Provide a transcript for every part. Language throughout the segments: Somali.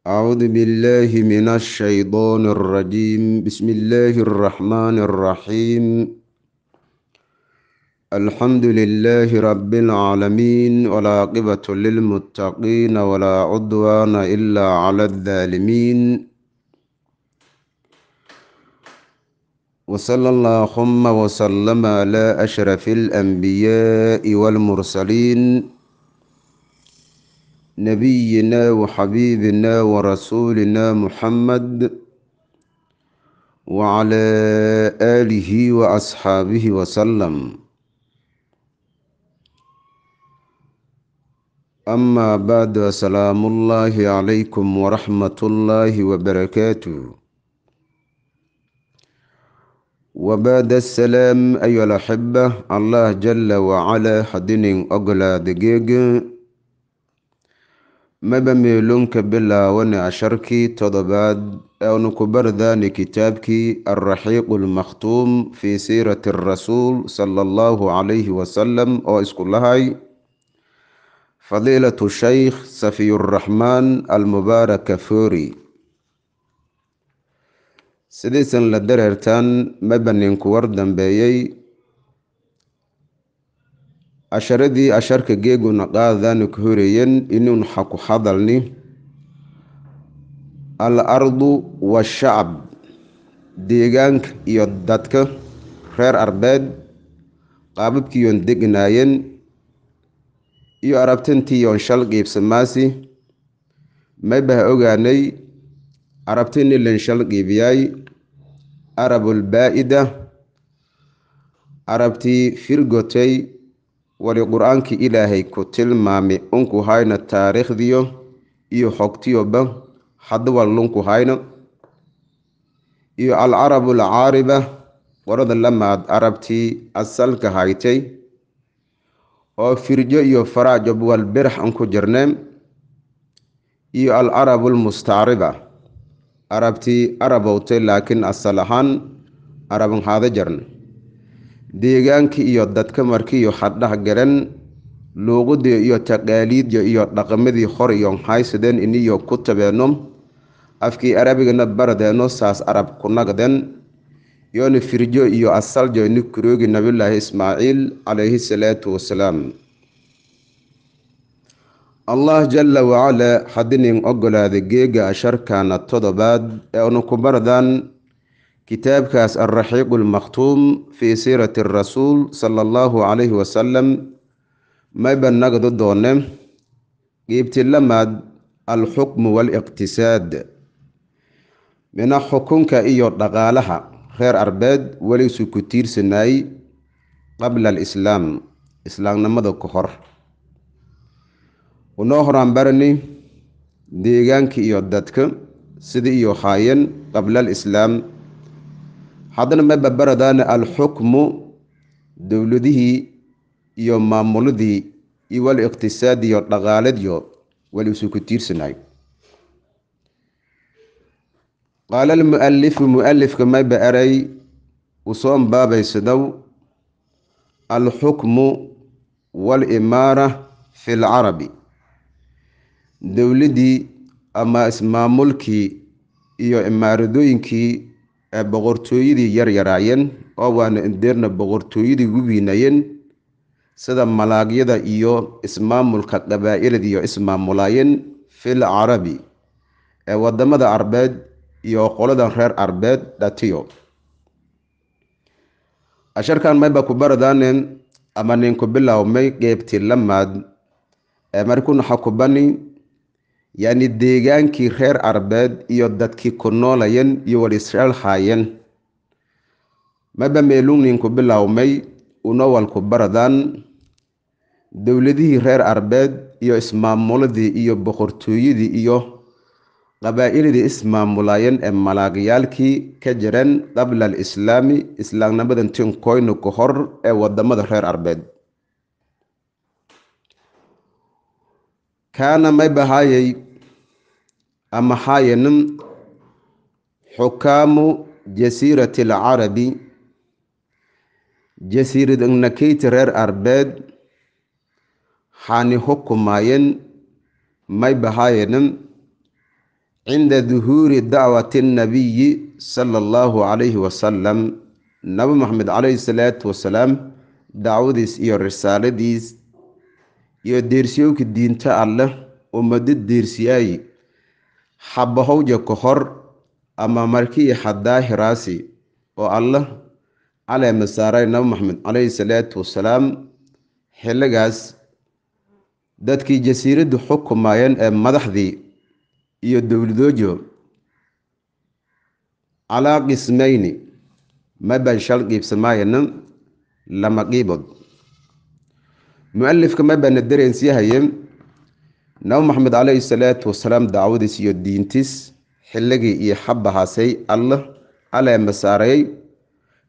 أعوذ بالله من الشيطان الرجيم بسم الله الرحمن الرحيم الحمد لله رب العالمين قبة للمتقين ولا عدوان إلا على الظالمين وصلى اللهم وسلم على أشرف الأنبياء والمرسلين نبينا وحبيبنا ورسولنا محمد وعلى آله وأصحابه وسلم أما بعد سلام الله عليكم ورحمة الله وبركاته وبعد السلام أيها الأحبة الله جل وعلا حدين أغلى دقيق maba meelonka bilaawana casharkii toddobaad aanu ku bardaani kitaabkii alraxiiqu almakhtuum fii siirati arasuul sala allahu calayhi wasalam oo isku lahay fadiilatu shaykh safiyuraxmaan almubaaraka fori sidiisan la dareertaan maba ninku war dambeeyey asharadii asharka geeguna qaadana ka horeeyeen inuun xa ku hadalni alardu washacab deegaanka iyo dadka reer arbeed qaababkiiyoon degnaayen iyo arabtantiiyoon shalqiibsamaasi maybaha ogaanay arabtini len shal arabulbaa'ida arabtii firgotay wali qur-aankii ilaahay ku tilmaamay unku hayna taariikhdiyo iyo xogtiyoba hadwal lunku hayno iyo alcarabu alcaariba qorada lamaad arabtii asalka haytay oo firjo iyo faraajob walbirax birax unku jirneen iyo alcarabu almustacriba arabtii arabowtay laakiin asal ahaan araban haada jarna deegaanka iyo dadka markiiyo xardhaha garan luuqadii iyo taqaaliidya iyo dhaqamadii hor iyo haysadeen iniyo ku tabeenno afkii arabigana baradeeno saas arab ku kunagden yoona firjo iyo asaljo ni kuroogi nabilaahi ismaaciil calayhi salaatu wasalaam allah jalla wacala hadinin ogolaada geega asharkaana todobaad ee una ku bardaan kitaabkaas alraxiiqu almakhtuum fii siirati arasuul sala allahu calayhi wasalam may bannagdu doonne lamaad alxukmu waaliqtisaad mina xukunka iyo dhaqaalaha reer arbeed welisu ku tiirsanaay qabla alislaam islaamnimada ka hor unoo horaan barani deegaanka iyo dadka sida iyo haayeen qabla alislaam haddana maba baradaan alxukmu dowladihii iyo maamuladii iyo wal dhaqaaladiyo wali isu ku tiirsanahay qaala almuallifu mualifka maba eray usoon baabaysadow alxukmu walimaara fi lcarabi dowladdii ama ismaamulkii iyo imaaradooyinkii ee boqortooyadii yaryaraayeen oo waana indeerna boqortooyadii wiwiinayeen sida malaagyada iyo ismaamulka dabaa'ilad iyo ismaamulaayeen fil carabi ee wadamada arbeed iyo qoladan reer arbeed dhatiyo asharkan mayba ku baradaanen ama ninku bilowmay geebtii lamaad ee markuna xakubani yacni deegaankii reer arbeed iyo dadkii ku noolayeen iyo walishelhaayeen maba meeluninku bilaawmay unowalku baradaan dowladihii reer arbeed iyo ismaamuladii iyo boqortooyadii iyo qabaa'ilidii ismaamulaayeen ee malaagyaalkii ka jireen qabla islaami islaamnimadan tinkoyna ka hor ee wadamada reer arbeed kaana may bahaayay amaxaayanin xukaamu jasiirati alcarabi jasiirad agnakayti reer arbeed xaani xukumaayeen may cinda duhuuri dacwati annabiyi sala allahu calayhi wasalam nabi maxamed calayhi salaatu wasalaam dacwadiis iyo risaaladiis iyo deersiyowka diinta alleh ummado deersiyaayi xabahowja ka hor ama markii xadaa hiraasi oo alleh caleema saaray nabi maxamed calayhi salaatu wasalaam xilligaas dadkii jasiiraddu xukumaayeen ee madaxdii iyo dowladoojo calaa qismayni ma banshalqiibsamayna lama qiibood mu-alifka mabaana nabi maxamed calayhi salaatu wasalaam dacwadiis iyo diintiis xilligii iyo xabahaasay alla alee masaarayay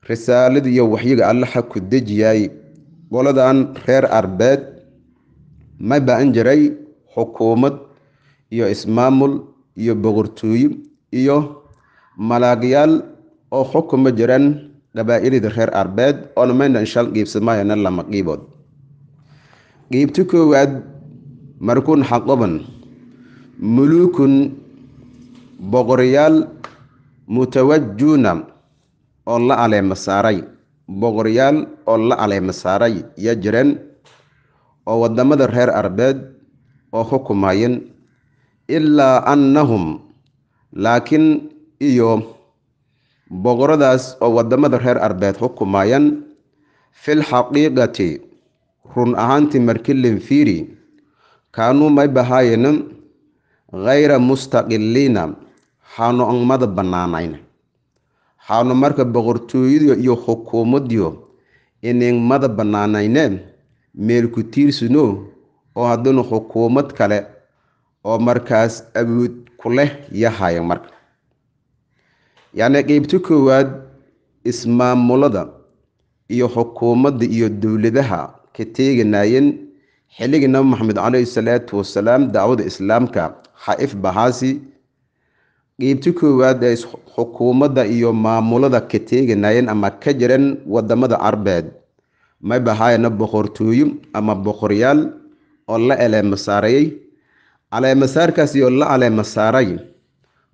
risaalada iyo waxyiga alla xa ku dejiyaay qoladan reer arbeed ma in jiray xukuumad iyo ismaamul iyo boqortooye iyo malaagyaal oo xukuma jiraan qabaa-ilida reer arbeed oona mayna inshaal qiibsadmaayana lama qiibood qeybta koowaad markun xaqoban muluukun boqoryaal mutawajjuuna oo la caleema saaray boqoryaal oo la caleema saaray ya jireen oo waddamada reer arbeed oo xukumayeen ilaa annahum laakiin iyo boqoradaas oo waddamada reer arbeed xukumayeen fi lxaqiiqati run ahaantii markilin fiiri kaanuu may bahaayanan khayra mustaqiliina xaanu angmada bannaanayn xaanu marka boqortooyadio iyo xukuumadiyo iningmada bannaanaynee meelku tiirsino oo haddana xukuumad kale oo markaas awood ku leh yahayan marka yacni qeybto koowaad ismaamulada iyo xukuumadda iyo dowladaha ka teeganaayeen xilligii nabi maxamed calayhi salaatu wasalaam dacwada islaamka xaif bahaasi qiibti koowaad ay xukuumadda iyo maamulada ka teeganaayeen ama ka jiran wadamada carbeed may bahaayana boqortooyo ama boqoryaal oo la eleema saareeyey caleemasaarkaas iyo la caleema saaray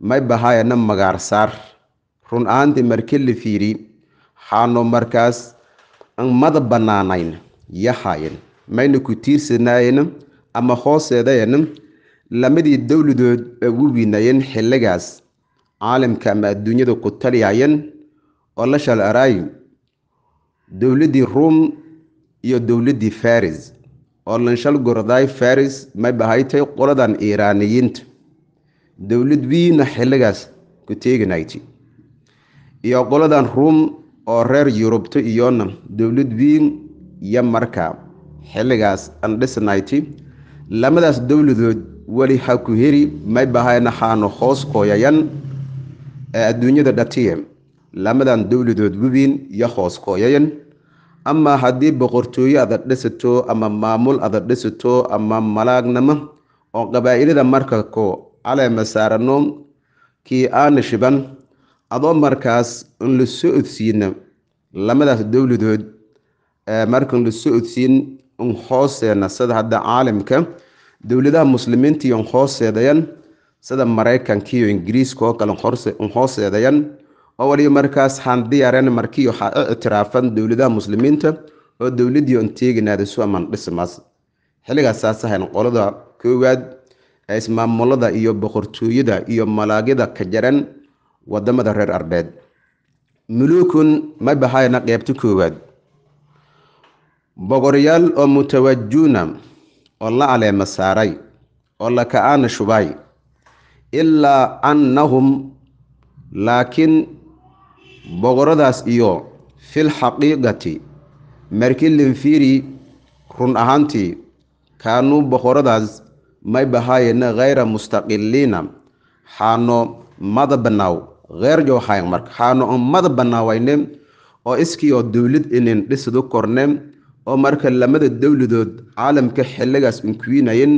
may bahaayana magaarsaar run ahaantii markii la fiiri xaanu markaas mada bannaanayn yahayen mayna ku tiirsanayena ama hooseedayena lamadii dowladood ugu wiinayeen xilligaas caalamka ama adduunyada ku taliyayeen oo la shal araay dowladdii ruom iyo dowladdii faris oo lanshal gordaay faris may bahaytay qoladan iiraaniyiinta dowlad wiina xilligaas ku teeginaytay iyo qoladan ruom oo reer yurubta iyona dowlad wiin iyo marka xilligaas andhisinayty lamadaas dowladood weli ha ku heri may bahayna haanu hoos kooyayan ee adduunyada dhatiye lamadan dowladood webiin iyo hoos kooyayan amaa haddii boqortooyo ada dhisato ama maamul ada dhisato ama malaagnama oo qabaa'ilada marka ko caleema saarano kii aana shiban adoo markaas in la soo odsiina lamadaas dowladood markaan la socodsiin un hooseena sida hadda caalamka dowladaha muslimiinta iyon hooseedayan sida maraykanka iyo ingiriiska oo kale un hooseedayan oo waliba markaas haan diyaaren markiyo waxaa ictiraafan dowladaha muslimiinta oo dowladii on teeganaadasu aman dhismaas xilligaas ahayn qolada koowaad ee ismaamulada iyo boqortooyada iyo malaagyada ka jaran wadamada reer arbeed muluukun ma qeybta koowaad boqoryaal oo mutawajuuna oo la caleema saaray oo la ka aana shubay ilaa annahum laakiin boqoradaas iyo fil xaqiiqati markilinfiri run ahaantii kaanuu boqoradaas may bahaayena khayra mustaqiliina xaano mada banaaw kheyr jowxayn marka xaano on mada banaawayne oo iskii oo dowlad inin dhisidu korne oo marka lamada dowladood caalamka xilligaas unkuwinayeen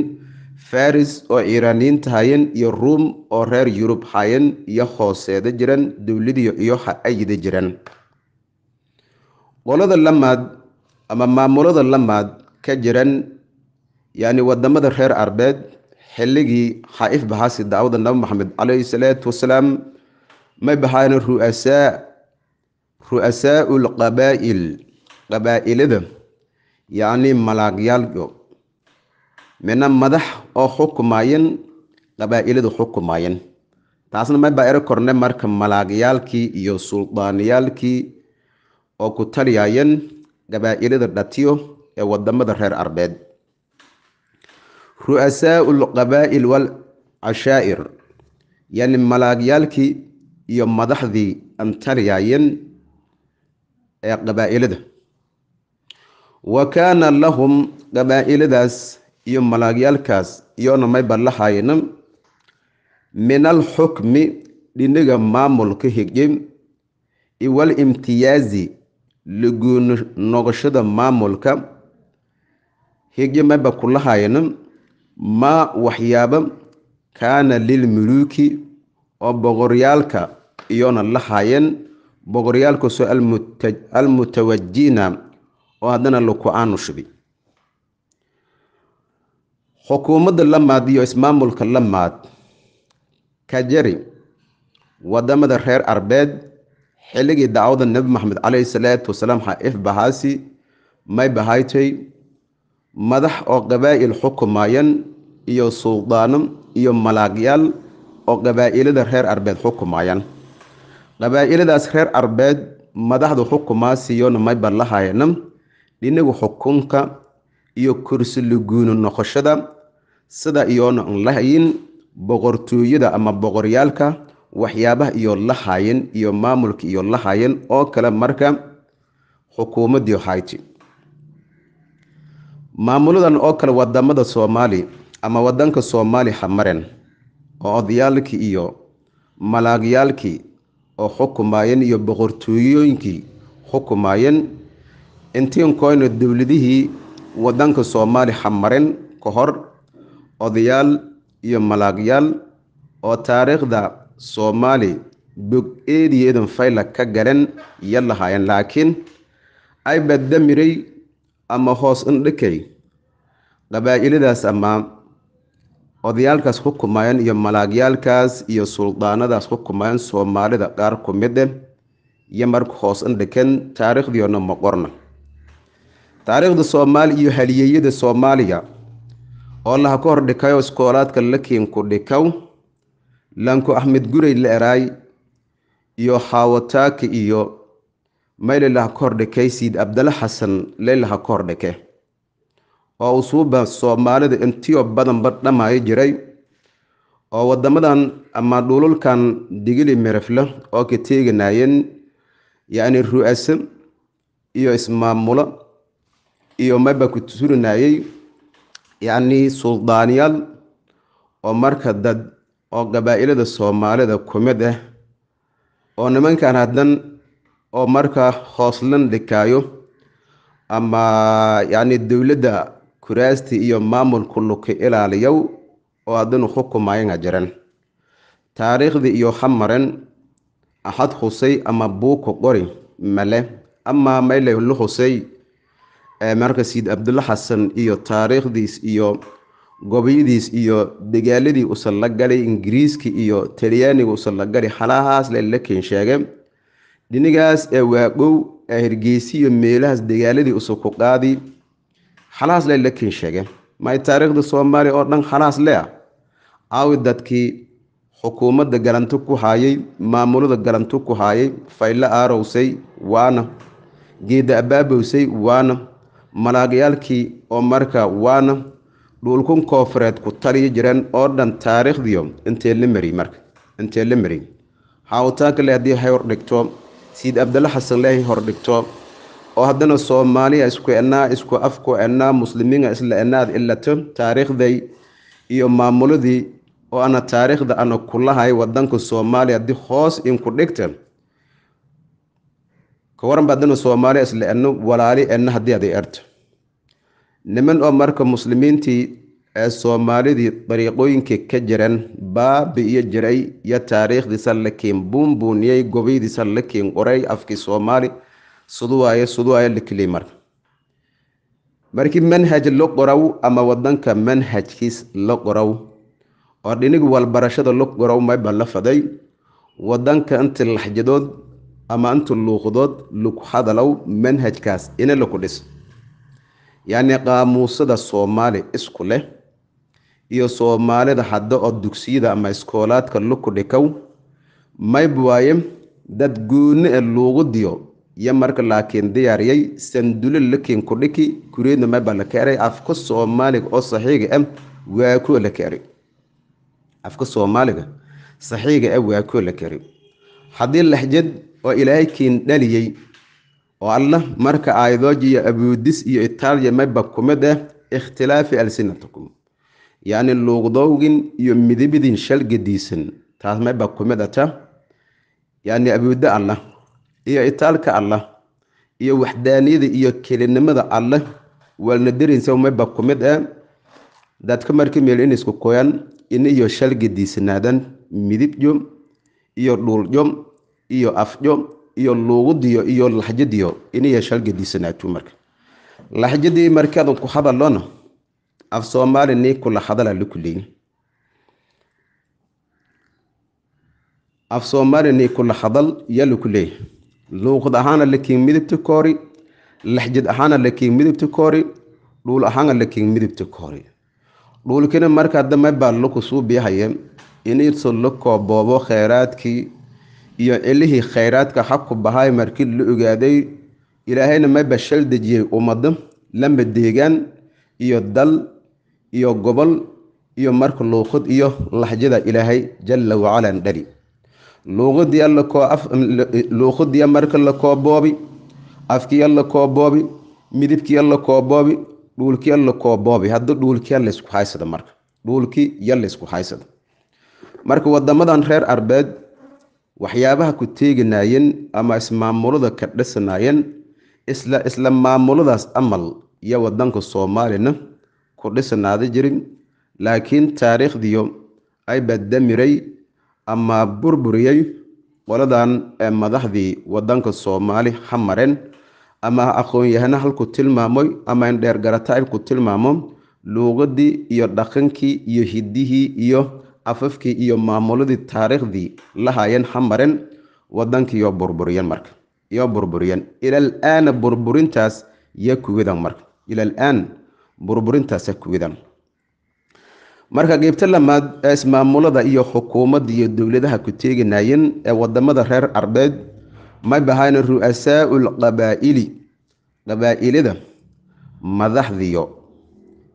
faris oo iiraaniyiinta hayen iyo ruum oo reer yurub hayen iyo hooseeda jiran dowladii iyo ha-ayida jiran qolada lamaad ama maamulada lamaad ka jiran yacni wadamada reer arbeed xilligii xaa bahaasi daawada nabi maxamed caleyhi salaatu wasalaam may bahaana ruasaa ru'asaau lqabaail qabaa-ilada yacnii malaaqyaalyo mina madax oo xukumaayeen qabaa'iladu xukumaayeen taasna ma baa eri korne marka malaagyaalkii iyo suldaaniyaalkii oo ku taliyaayeen qabaa'ilada dhatiyo ee wadamada reer arbeed ru'asaau lqabaa'il walcashaa'ir yani malaagyaalkii iyo madaxdii an taliyaayeen ee qabaa'ilada wa kaana lahum qabaa'iladaas iyo malaagyaalkaas iyoona may badlahaaynan min alxukmi dhinniga maamulka hige iwalimtiyaazi laguun noqoshada maamulka hige mayba kulahaynan maa waxyaaba kaana lilmuluuki oo boqoryaalka iyoona lahaayeen soo almutawajiina oo haddana luku-aanu shubay xukuumadda lamaad iyo ismaamulka lamaad ka jari wadamada reer arbeed xilligii dacwada nebi maxamed calayhi salaatu wasalaam xaif bahaasi may madax oo qabaa'il il xukumayan iyo suldaano iyo malaaqyaal oo qabaa'ilada reer arbeed xukumaayan qabaa'iladaas reer arbeed madaxdu xukumaa siiyona may ballahayana dhinaga xukunka iyo kursi luguunu noqoshada sida iyoona un lahayin boqortooyada ama boqoryaalka waxyaabaha iyo lahayen iyo maamulka iyo lahayen oo kale marka xukuumaddii hayti maamuladan oo kale wadamada soomaali ama wadanka soomaali hamaren oo odayaalkii iyo malaagyaalkii oo xukumaayeen iyo boqortooyooyinkii xukumaayeen intiin koyna dowladihii waddanka soomaali xamaren ka hor odayaal iyo malaagyaal oo taariikhda soomaali bog eediyeedan fayla ka garan iyo lahaayeen laakiin ayba damiray ama hoos indhikay qabaa'iladaas ama odayaalkaas xukumayaan iyo malaagyaalkaas iyo suldaanadaas xukumayaan soomaalida qaar ku mide eh, iyo marka hoos indhikan taariikhdiona ma qorna taariikhda soomaali iyo haliyeeyada soomaaliya oo laha ka hor dhikayo iskoolaadka lakiinku dhikow lanku axmed gurey la eraay iyo xaawataaka iyo mayle laha ka hor dhikay siid abdale xasan leylaha ka hor dhike oo usuuba soomaalida intiyo badanba dhamaayo jiray oo wadamadan ama dhululkan digili mirifle oo ka teeganaayeen yacni ru-ase iyo ismaamulo iyo maba ku tusinayay yacnii suldaaniyaal oo marka dad oo qabaa'ilada soomaalida kumid ah eh, oo nimankan haddan oo marka hooslan dhikaayo ama yacni dowladda kuraasti iyo maamulku luki ilaaliyow oo haddanu xukumayanga jiran taariikhdii iyo hamaran axad husay ama buuku qori male amaa maylay lu husay marka sayid cabdulle xasan iyo taariikhdiis iyo gobyadiis iyo dagaaladii usan la galay ingiriiska iyo talyaaniga usan la galay xalahaas la dhinigaas ee dhinigaas ee hirgeysi iyo meelahaas dagaaladii usan ku qaadi xalahaas la laken sheege may taariikhda soomaaliya oo dhan xalahaas lea ah? aawi dadkii xukuumadda galanto ku haayay maamulada galanto ku haayay fayllo aarowsay waana geeda abaabowsay waana malaagayaalkii oo marka waana dhuulkun koofureed ku taliyi jireen oo dhan taariikhdiyo intee la mari marka intee la mari waxaa uu taa haddii hay hordhigto siid abdalle xasan leehay hordhigto oo haddana soomaaliya isku enaa isku afku enaa muslimiinga isla enaad ilato taariikhday iyo maamuladii oo ana taariikhda ana kulahay wadanka soomaaliya haddii hoos inku dhigta ka waran ba adanu soomaaliya isle walaali eno haddii aday erto niman oo marka muslimiintii ee soomaalidii dariiqooyinkii ka jiran baabi iyo jiray iyo taariikhdiisa la kiin buunbuuniyey gobaydiisa la kiin qoray afkii soomaali suduwaaye suduwaaye likiliimar markii manhaj la qorow ama wadanka manhajkiis la qorow oo dhinig walbarashada la qoraw mayba la faday wadanka inti laxjadood ama inta luuqdood lug hadalow manhajkaas ina laku dhiso yacnii qaamuusada soomaali isku leh iyo soomaalida hadda oo dugsiyada ama iskoolaadka luku dhikow mayb waaye dad gooni e ah luuqudiyo iyo marka laakiin diyaariyay sandulo lakin ku dhiki kureedna mayba la keeray afka soomaaliga oo saxiiga ah waa kuo la keeray afka soomaaliga saxiiga ah waa kuo la keeray haddii laxjad oo ilaahay dhaliyey oo alla marka ayadoojiyo abuudis iyo itaaliya mayba kumid ah, ikhtilaafi alsinatikum yacni luuqdowgin iyo midibidin shalgadiisan taas mayba kumid ata yacni abuudo allah iyo itaalka allah iyo waxdaaniyada iyo kelinimada allah waalna dariinsa mayba kumid ah dadka markii meelinisku koyan ini iyo shalgadiisanaadan midibjom iyo dhuuljom iyo afjo iyo luugudiyo iyo laxjadiyo inayashalgadisanaatuu marka laxjadii markaadun ku hadalona af soomaali nii kula hadala lukuleyni af soomaali nii kula hadal yaa lukuleey luuqad ahaana lakiin midibta koori laxjad ahaana lakiin midibta koori dhuul ahaana lakiin midibta koori dhuulkina markaa dambe baa laku suubihaya inayso la kooboobo kheyraadkii iyo cilihii khayraadka xabku bahaay markii la ogaaday ilaahayna ma bashal dejiyey ummado lama deegaan iyo dal iyo gobol iyo marka luuqad iyo laxjada ilaahay jalla wacalaan dhali luuqadiya marka la kooboobi afkiya la kooboobi midibkiya la kooboobi dhuulkiya la kooboobi hadda dhuulkiya laysku haysada marka dhuulki ya laysku haysada marka wadamadan reer arbeed waxyaabaha ku teeganaayeen ama ismaamulada ka dhisanaayeen isla isla maamuladaas amal iyo wadanka soomaalina ku dhisanaada jirin laakiin taariikhdiyo aybaa damiray ama burburiyey qoladan ee madaxdii waddanka soomaali ha mareen ama aqoonyahana halku tilmaamoy ama indheergarata garata tilmaamo luuqadii iyo dhaqankii iyo hiddihii iyo afafkii iyo maamuladii taariikhdii lahaayeen xamaren wadankiiyo burburiyeen marka iyo burburiyeen ilal aana burburintaas ya kuwidan marka ilal aan burburintaas ya kuwidan marka qeybta lamaad ee ismaamulada iyo xukuumadda iyo dowladaha ku teeganayeen ee wadamada reer ardeed may bahayna ru'asaau lqabaaili qabaa-ilada madaxdiyo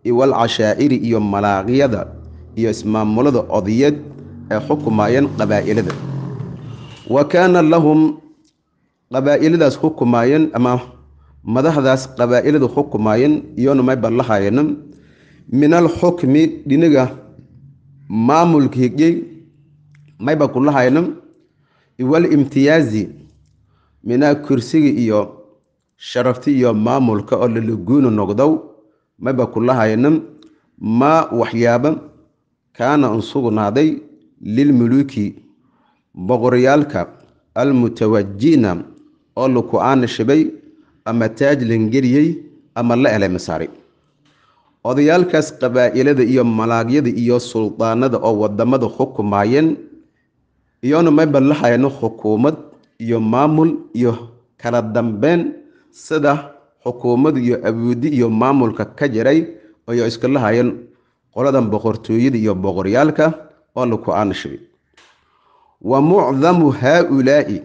iwal cashaa'iri iyo malaaqyada iyo ismaamulada odiyad ay xukumaayeen qabaa'ilada wa kaana lahum qabaa'iladaas xukumaayeen ama madaxdaas qabaa'ilada xukumaayeen iyoona may ballahaayana min alxukmi dhiniga maamulkiigii mayba kulahayna walimtiyaazi minaa kursiga iyo sharafti iyo maamulka oo lalaguuna noqdow mayba kulahayna maa waxyaaba kaana unsugnaaday lilmuluuki boqoryaalka almutawaji'na oo la ku aana shibay ama taaj langeliyey ama la elema saaray odayaalkaas qabaa'ilada iyo malaagyada iyo suldaanada oo wadamada xukumaayeen iyona mayba la hayno xukuumad iyo maamul iyo kala dambeyn sida xukuumad iyo awoodi iyo maamulka ka jiray ayo iskala lahayeen qoladan boqortooyada iyo boqoryaalka oo waa laku aanshay wa mucdamu haa-ulaa'i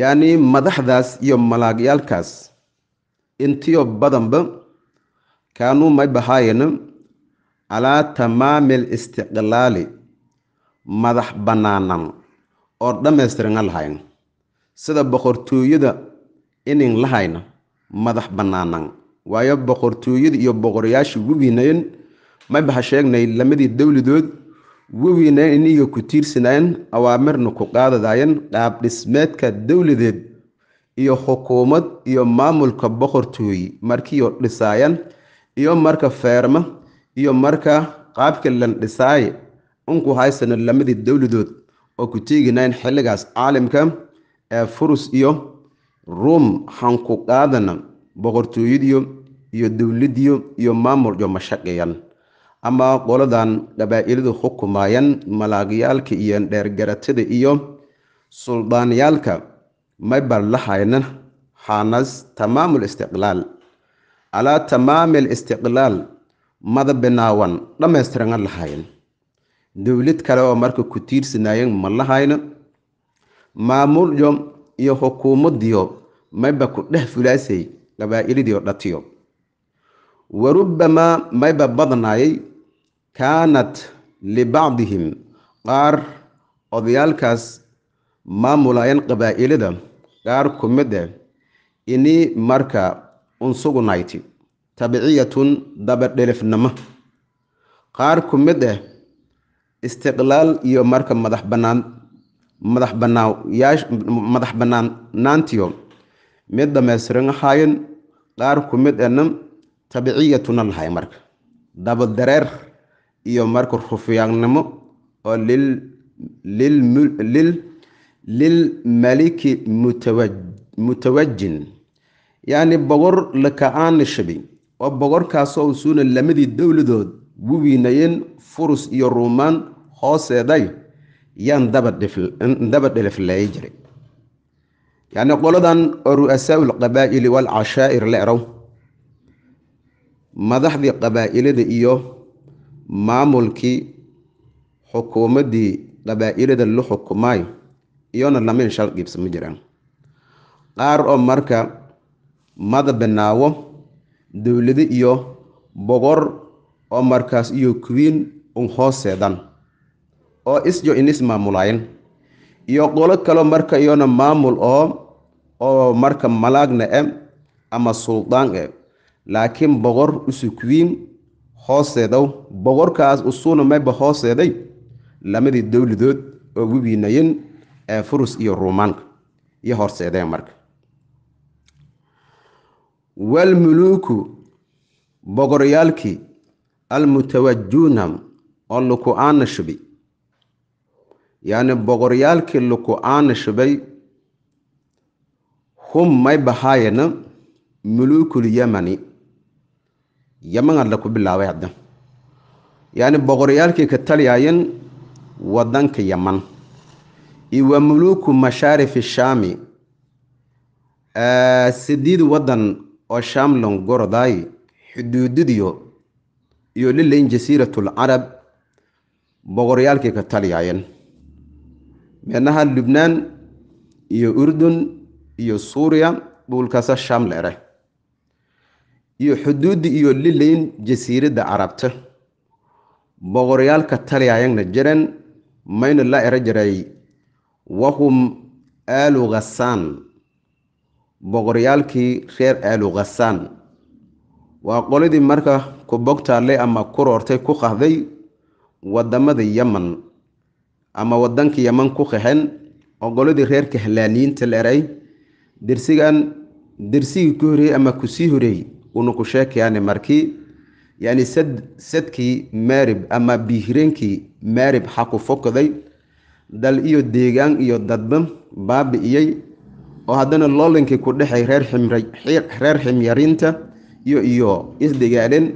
yacnii madaxdaas iyo malaagyaalkaas intiyo badanba kaanuu may bahaayana calaa tamaami alistiqlaali madax bannaanan oo dhammaystiringa lahayn sida boqortooyada inin lahayn madax bannaanan waayo boqortooyada iyo boqorayaasha webinayn ma baxa sheegnay lamadii dowladood webinayn iniga ku tiirsanayen awaamirna ku qaadadayen qaab dhismeedka dowladeed iyo xukuumad iyo maamulka boqortooyi markiiyo dhisaayan iyo marka feerma iyo marka qaabka lan dhisaaye unku haysana lamadii dowladood oo ku teeginayn xilligaas caalimka ee furus iyo ruum hanku qaadana boqortooyadiyo iyo dowladiyo iyo maamuljo ma shaqeeyaan ama qoladan dhabaa-iladu xukumayaan malaagyaalka iyo dheergaratada iyo suldaanyaalka may lahayna xaanas tamaamu listiqlaal calaa tamaami alistiqlaal mada binaawan dhammaystirana lahayen dowlad kale oo marka ku tiirsanayeen ma lahayno maamuljo iyo xukuumadiyo mayba ku dhex fulaasay dhabaailidii oo dhatiyo wa rubbamaa mayba badnaayay kaanat libacdihim qaar odayaalkaas maamulaayeen qabaa'ilada qaar ku mid ah inii marka unsugunayti tabciyatun dabadhelifnimo qaar ku mid ah istiqlaal iyo marka madax bannaan madax bannaayash madax bannaannaantiyo mid dhamaystiran ahaayeen qaar ku mid ana eh, tabiciyatuna lahay marka dabadareer iyo marka rufiyaannimo oo lil maliki mutawajin yani bogor laka-aani shabi oo bogorkaasoo usuuna lamadii dowladood wuwiinayeen furus iyo ruumaan hooseeday yaan daba dhilifleeya jiray yacni qoladan oo ru'asaau lqabaa'ili walcashaa'ir la erow madaxdii qabaa'ilada iyo maamulkii xukuumaddii qabaa'ilada la xukumaay iyona lamayn sharqiibsa ma jiraan qaar oo marka mada binaawo dowlado iyo boqor oo markaas iyo kuwiin un hooseedan oo isjo inis maamulaayeen iyo qolo kaloo marka iyona maamul oo oo marka malaagna e ama suldaan e laakiin boqor usukuwiin hooseedow boqorkaas usuuna mayba hooseeday lamadii dowladood oo wibinayen ee furus iyo ruumaanka iyo horseedeen marka walmuluuku boqoryaalkii almutawajuuna oo luku-aana shubay yacni boqoryaalkii luku-aana shubay hum may bahaayeen muluukul yamani yaman alla ku bilaabay hadda yacni boqoryaalkii ka taliyaayeen wadanka yaman iyo waa muluku mashaarifi shaami sidiid wadan oo shaam longorodaay xuduudidiyo iyo lilayn jasiiratulcarab boqoryaalkii ka taliyaayeen meednaha lubnaan iyo urdun iyo suuriya duulkaasa sham la eray iyo xuduuddi iyo lilayn jasiiradda carabta boqoryaalka taliyayagna jiran mayna la ere jiray wahum aalu khasaan boqoryaalkii reer aalu khasaan waa qolidii marka ku bogtaallay ama ku roortay ku qahday wadamada yeman ama wadankii yeman ku qahen oo qoladii reer kahlaaniyiinta la eray dersigan dersigii ku horeeyey ama kusii horeeyey unu ku sheekayaane markii yani sad sadkii maarib ama biihireenkii maarib xaku fokaday dal iyo deegaan iyo dadba baabi'iyey oo haddana loolinkii ku dhexay reer ximyarinta iyo iyo isdhigaaleen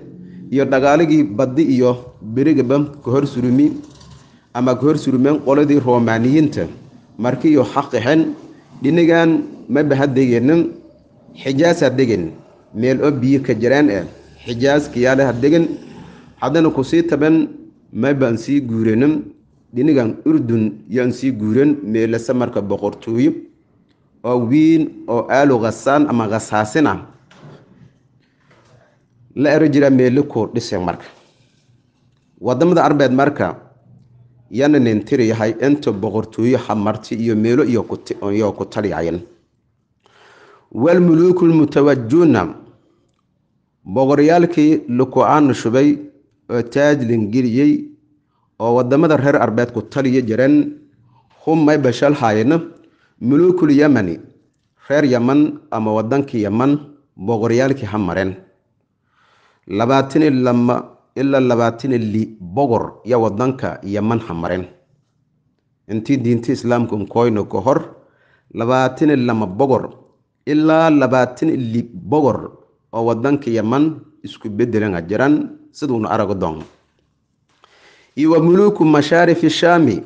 iyo dhagaaligii baddi iyo berigaba kahor surumi ama kahor surumeen qoladii roomaaniyiinta markii iyo xaqaxeen dhinagan maba ha deganin xijaas ha degin meel oo biyo ka jiraan eh xijaas ha degin haddana kusii taban maba sii guuranin dhinigan urdun yaan sii guuran meele marka boqortooyo oo wiin oo aalu khasaan ama khasaasin ah la ero jira meele kuu dhise marka waddamada arbeed marka yana nintiri yahay inta boqortooyo hamarti iyo meelo iyo ku talicayan walmuluuku lmutawajuuna boqoryaalkii luku-aan shubay oo taaj lingiriyey oo wadamada reer arbeed ku taliya jireen humay bashalhayn bashalhaayena reer yaman ama wadankii yaman boqoryaalkii ha mareen ilaa labaatani li boqor iyo wadanka yaman ha mareen intii diinta islaamka ka hor labaatani lama boqor ilaa labaatan lib bogor oo wadanka yaman isku bedelan jiraan siduuna arago doon iyo wa muluuku mashaarifi shaami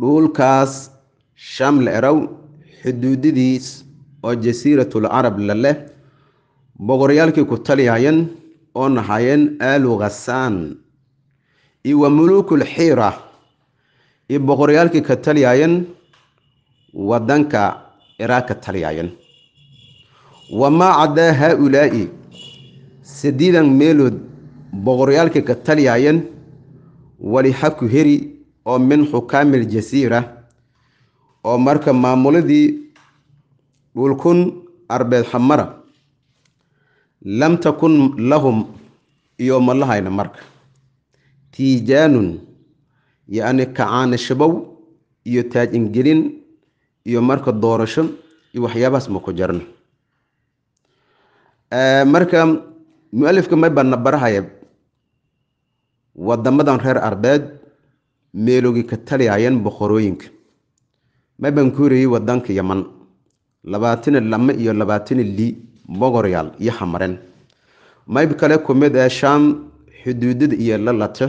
dhuulkaas shaam la eraw xuduudadiis oo jasiiratul carab la leh boqoryaalkii ku taliyayeen oo nahaayeen aalu khasaan iyo wa muluuku xiira iyo boqoryaalkii ka taliyayeen wadanka ciraaq ka taliyaayeen wamaa caddaa haa-ulaa'i sadiidan meelood boqoryaalka ka taliyaayeen walixaku heri oo min xukaamil jasiira oo marka maamuladii dhulkun arbeed xamara lam takun lahum iyo ma lahayna marka tiijaanun yacni kacaana shabow iyo taajingelin iyo marka doorasho iyo waxyaabahaas ma ku jarno eh, marka mu-alifka may baana barahaya wadamadan reer arbeed meeloogi ka taliyaayeen boqorooyinka may baan ku wariyey wadanka yaman labaatan lame iyo labaatani li mogoryaal iyo xamareen mayb kale kumid ee ah shaam xuduudada iyo lalata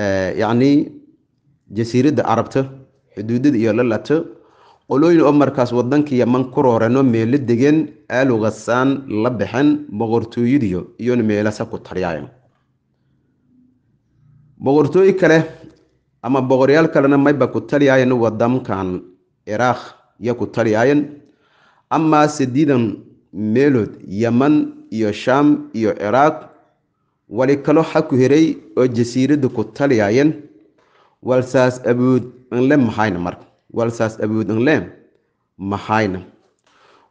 eh, yacni jasiiradda carabta xuduudada iyo lalata qolooyin oo markaas wadanka yaman ku roorano meelo degen aalu la baxen boqortooyadiyo iyona meelase ku tariyaayan boqortooyi kale ama boqoryaal kalena mayba ku taliyaayan wadamkan iraaq ya ku taliyaayan amaa sidiidan meelood yaman iyo shaam iyo ciraaq wali kalo xa ku hiray oo jasiiradu ku taliyaayan walsaas abood anle maxayna marka walsaas awood ang leem maxayna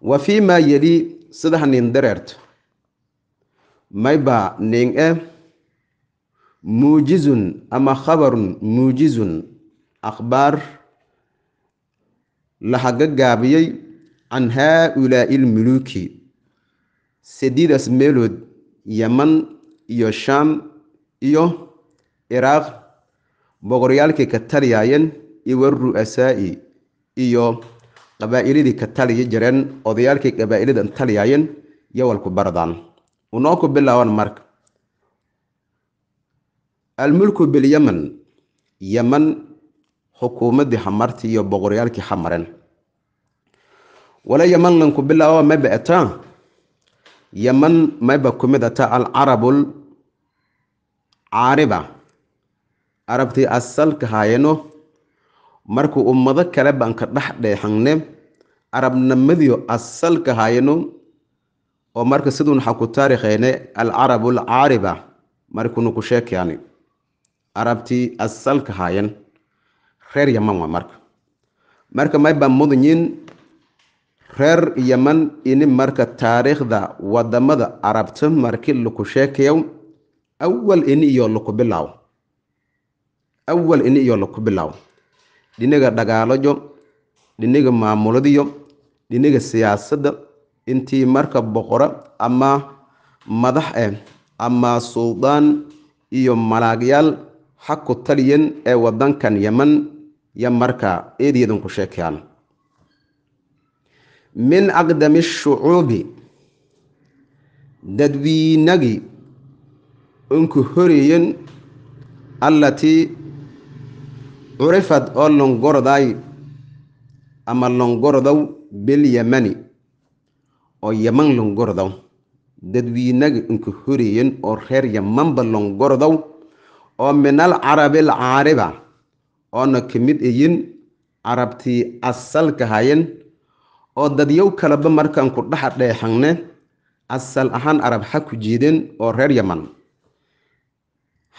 wa fii maa yeli sadex nin dareerto mayba ning e muujizun ama khabarun muujizun akhbaar lahaga gaabiyey can haa-ulaa'i ilmuluuki sadiidas meelood yeman iyo shaam iyo ciraaq boqoryaalkay ka taliyaayeen iyo waru'asaa'i iyo qabaa'ilidii ka taliyi jireen odayaalkii qabaa'ilidan taliyaayeen yowalku bardaan unoo ku bilaaban marka almulku bilyaman yaman xukuumadii xamartii iyo boqoryaalkii xamareen wala yamanlan ku bilaaba mayba ataa yaman mayba kumid ataa alcarabul caariba carabtii asalka haayeno marka ummado kale baan ka dhex dheexangne carabnimadii asalka hayno oo marka siduu naxa ku taarikhayne alcarabu alcaariba markunu ku sheekayani carabtii asalka hayan reer yaman waa marka marka mayba mudnyin reer yaman ini marka taariikhda wadamada carabta marki laku sheekayo awal ini iyo laku bilaawo awal ini iyo laku bilaawo dhinaga dhagaalajo dhinaga maamuladiyo dhinaga siyaasadda intii marka boqora ama madax eh ama suldaan iyo malaagyaal ha ku taliyan ee wadankan yeman yo markaa eediyadinku sheekayaan min aqdami shucuubi dadwiinagii unku horeeyen allatii curifad oo longoroday ama longorodow bilyamani oo yaman longorodow dadweynaga inka horeeyan oo reer yamanba longorodow oo min carabi alcaariba oona ka mid ayin carabtii asalka hayen oo dadyow kaleba markaan ku dhexa dheexanne asal ahaan arab xa ku jiideen oo reer yaman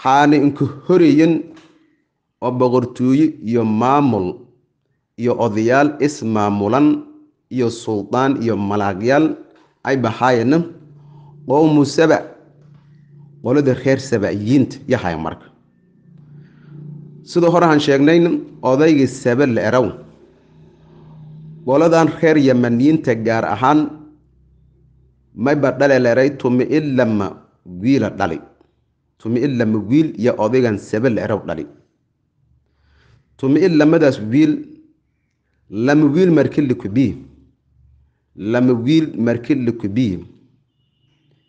xaali inka horeeyan oo boqortooyo iyo maamul iyo odayaal ismaamulan iyo suldaan iyo malaaqyaal ay bahaayana qowmu saba qolada reer sabayiinta yahay marka sida hore sheegnayn odayga saba la eraw qoladan reer yamaniyiinta gaar ahaan mayba dhale leeray tumi ilama wiila dhali tumi ilama wiil iyo odaygan saba la eraw dhali tumi'in lamadaas wiil lama wiil marki likubi lama wiil likubi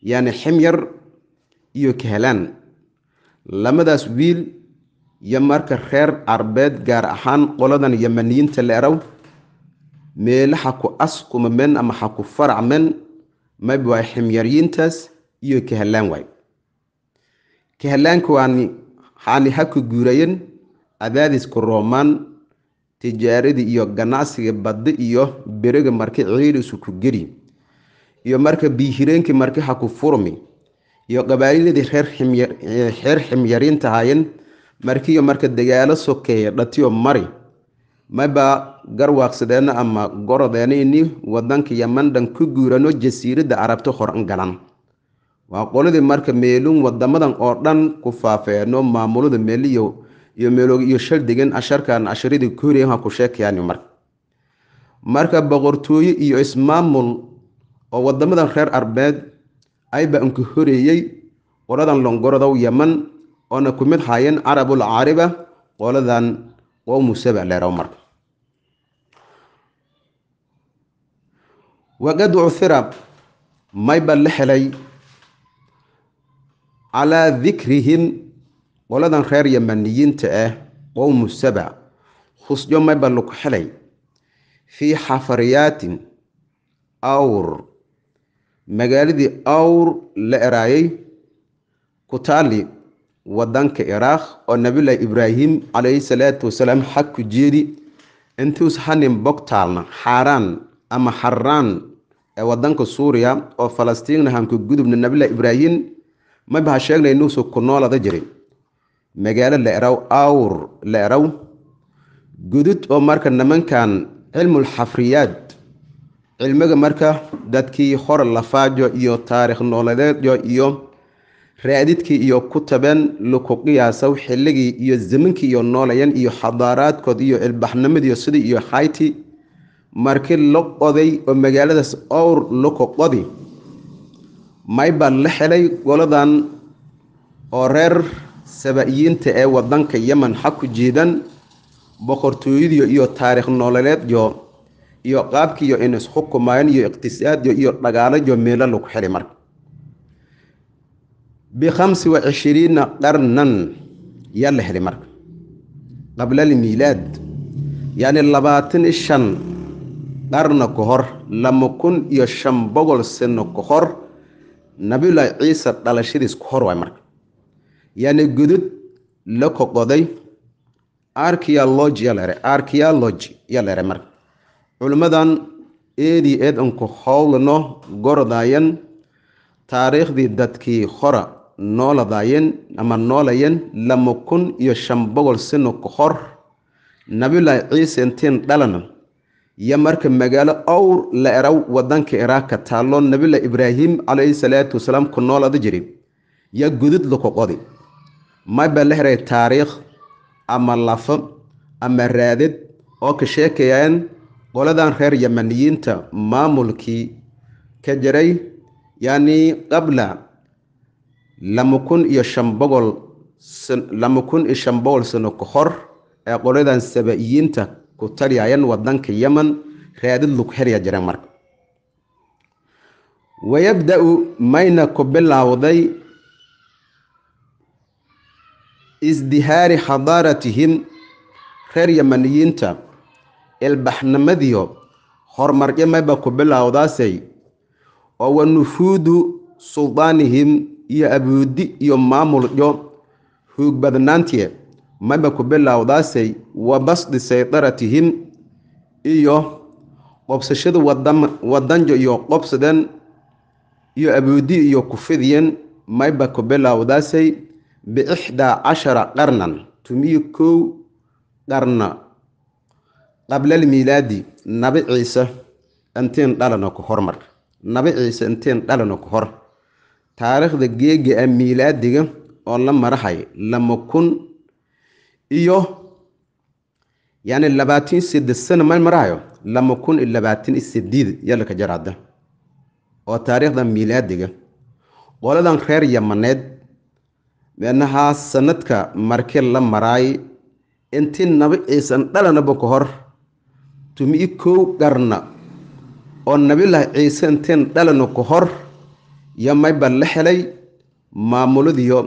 yacni ximyar iyo kahalaan lamadaas wiil iyo marka reer arbeed gaar ahaan qoladan yamaniyiinta leerow meele haku ku askuma men ama haku farac men mab waay ximyaryiintaas iyo kahalaan waay kahalaanka waani haani haku guurayen cadaadiska roomaan tijaarada iyo ganacsiga badda iyo beriga marka ciil ku geri iyo marka biihireenkii marka haku furmi iyo qabaaliladii reer ximyariintahayeen markiiyo marka dagaalo sokeeye dhatiyo mari maba garwaaqsadeena ama gorodeena ini wadanka yamandhan ku guurano jasiiradda carabta horan galan waa qoladii marka meelun wadamadan oo dhan ku faafeeno maamulada meeliyo iyo meeloog iyo shal degan asharkan casharadii kooriya ku sheekayaani marka marka boqortooye iyo ismaamul oo wadamadan reer arbeed ayba unka horeeyey qoladan longorodow yaman oona ku mid haayeen carabul caariba qoladan qowmusaba leerow marka waqad cuhira mayba la helay calaa dikrihim qoladan reer yamaniyiinta ah qowmu saba khusyo mayba luku xelay fii xafariyaatin awr magaaladii awr la eraayay ku taali wadanka iraaq oo nabiyullaahi ibraahim calayhi salaatu wasalaam xag ku jeedi intuus hanin bogtaalna xaaraan ama xaraan ee waddanka suuriya oo falastiinna hanku gudubna nabiyullaahi ibraahim mayba ha sheegnay inuusu ku noolada jiray magaalo awr leerow gudud oo marka nimankan cilmul xafriyaad cilmiga marka dadkii hore lafaajo iyo taariikh nooledeedo iyo raadidkii iyo ku tabeen luku qiyaasow xilligii iyo zimankii iyo noolayan iyo xadaaraadkood iyo cilbaxnimadiiyo sidii iyo hayti markii la qoday oo magaaladaas owr laku qodi maybaa la xelay goladan oo reer saba-iyiinta ee waddanka yemen xa ku jiidan boqortooyadiyo iyo taariikh nooleedyo iyo qaabkiiyo in isxukumayaan iyo iqtisaadyo iyo dhagaalayo meelo lagu xili marka bikhamsi wa cishiriina qarnan yaa la helay marka qabla almiilaad yacni labaatan i qarna ka hor lama kun iyo shan boqol sano ka hor nabiyullaahi ciisa dhalashadiis ka hor waay marka yani gudud la koqoday archeology yalere archeology yalere marka culimmadan eedii eedanku howlano gordayan taariikhdii dadkii hora nooladayen ama noolayen lama kun iyo shan boqol sino ka hor nabilahi ciise intiin dhalana iyo marka magaalo awr la eraw wadanka iraaka taalloo nabilah ibraahim calayhi salaatu wasalaam ku noolada jiri yaa gudud la koqoday mayba la helay taariikh ama lafo ama raadid oo ka sheekayaan qoladan reer yamaniyiinta maamulkii ka jiray yacnii qabla laba kun iyo shan boqol kun iyo shan boqol sano ka hor ee qoladan saba'iyiinta ku taliyayan wadanka yeman raadid lagu helaya jira marka wayabda-u mayna ku bilowday isdihaari xadaaratihim reer yamaniyiinta ilbaxnimadiyo horumaryamayba ku bilowdaasay oo wa nufuudu suldaanihim iyo abuudi iyo maamulyo huug badnaantie mayba ku bilowdaasay wa basdi saydaratihim iyo qobsashada wadanjo iyo qobsadeen iyo abuudi iyo kufidiyen mayba ku bilowdaasay biixdaa cashara qarnan tumiyo kow qarno qablal miilaadi nabi ciise intiin dhalano ka hormar nabi ciise intiin dhalano ka hor taariikhda geega a miilaadiga oo la marahay lama kun iyo yani labaatan seddeed sano ma marahayo lama kun iyo labaatan iyo seddeed jaraada oo taariikhda miilaadiga qoladan reer yamaneed meenahaa sanadka marke la maraay intii nabi ciisan dhalanaba ka hor tumi kow qarna oo nabilaahi ciise intiin dhalanu ka hor yomayba la helay maamuladiyo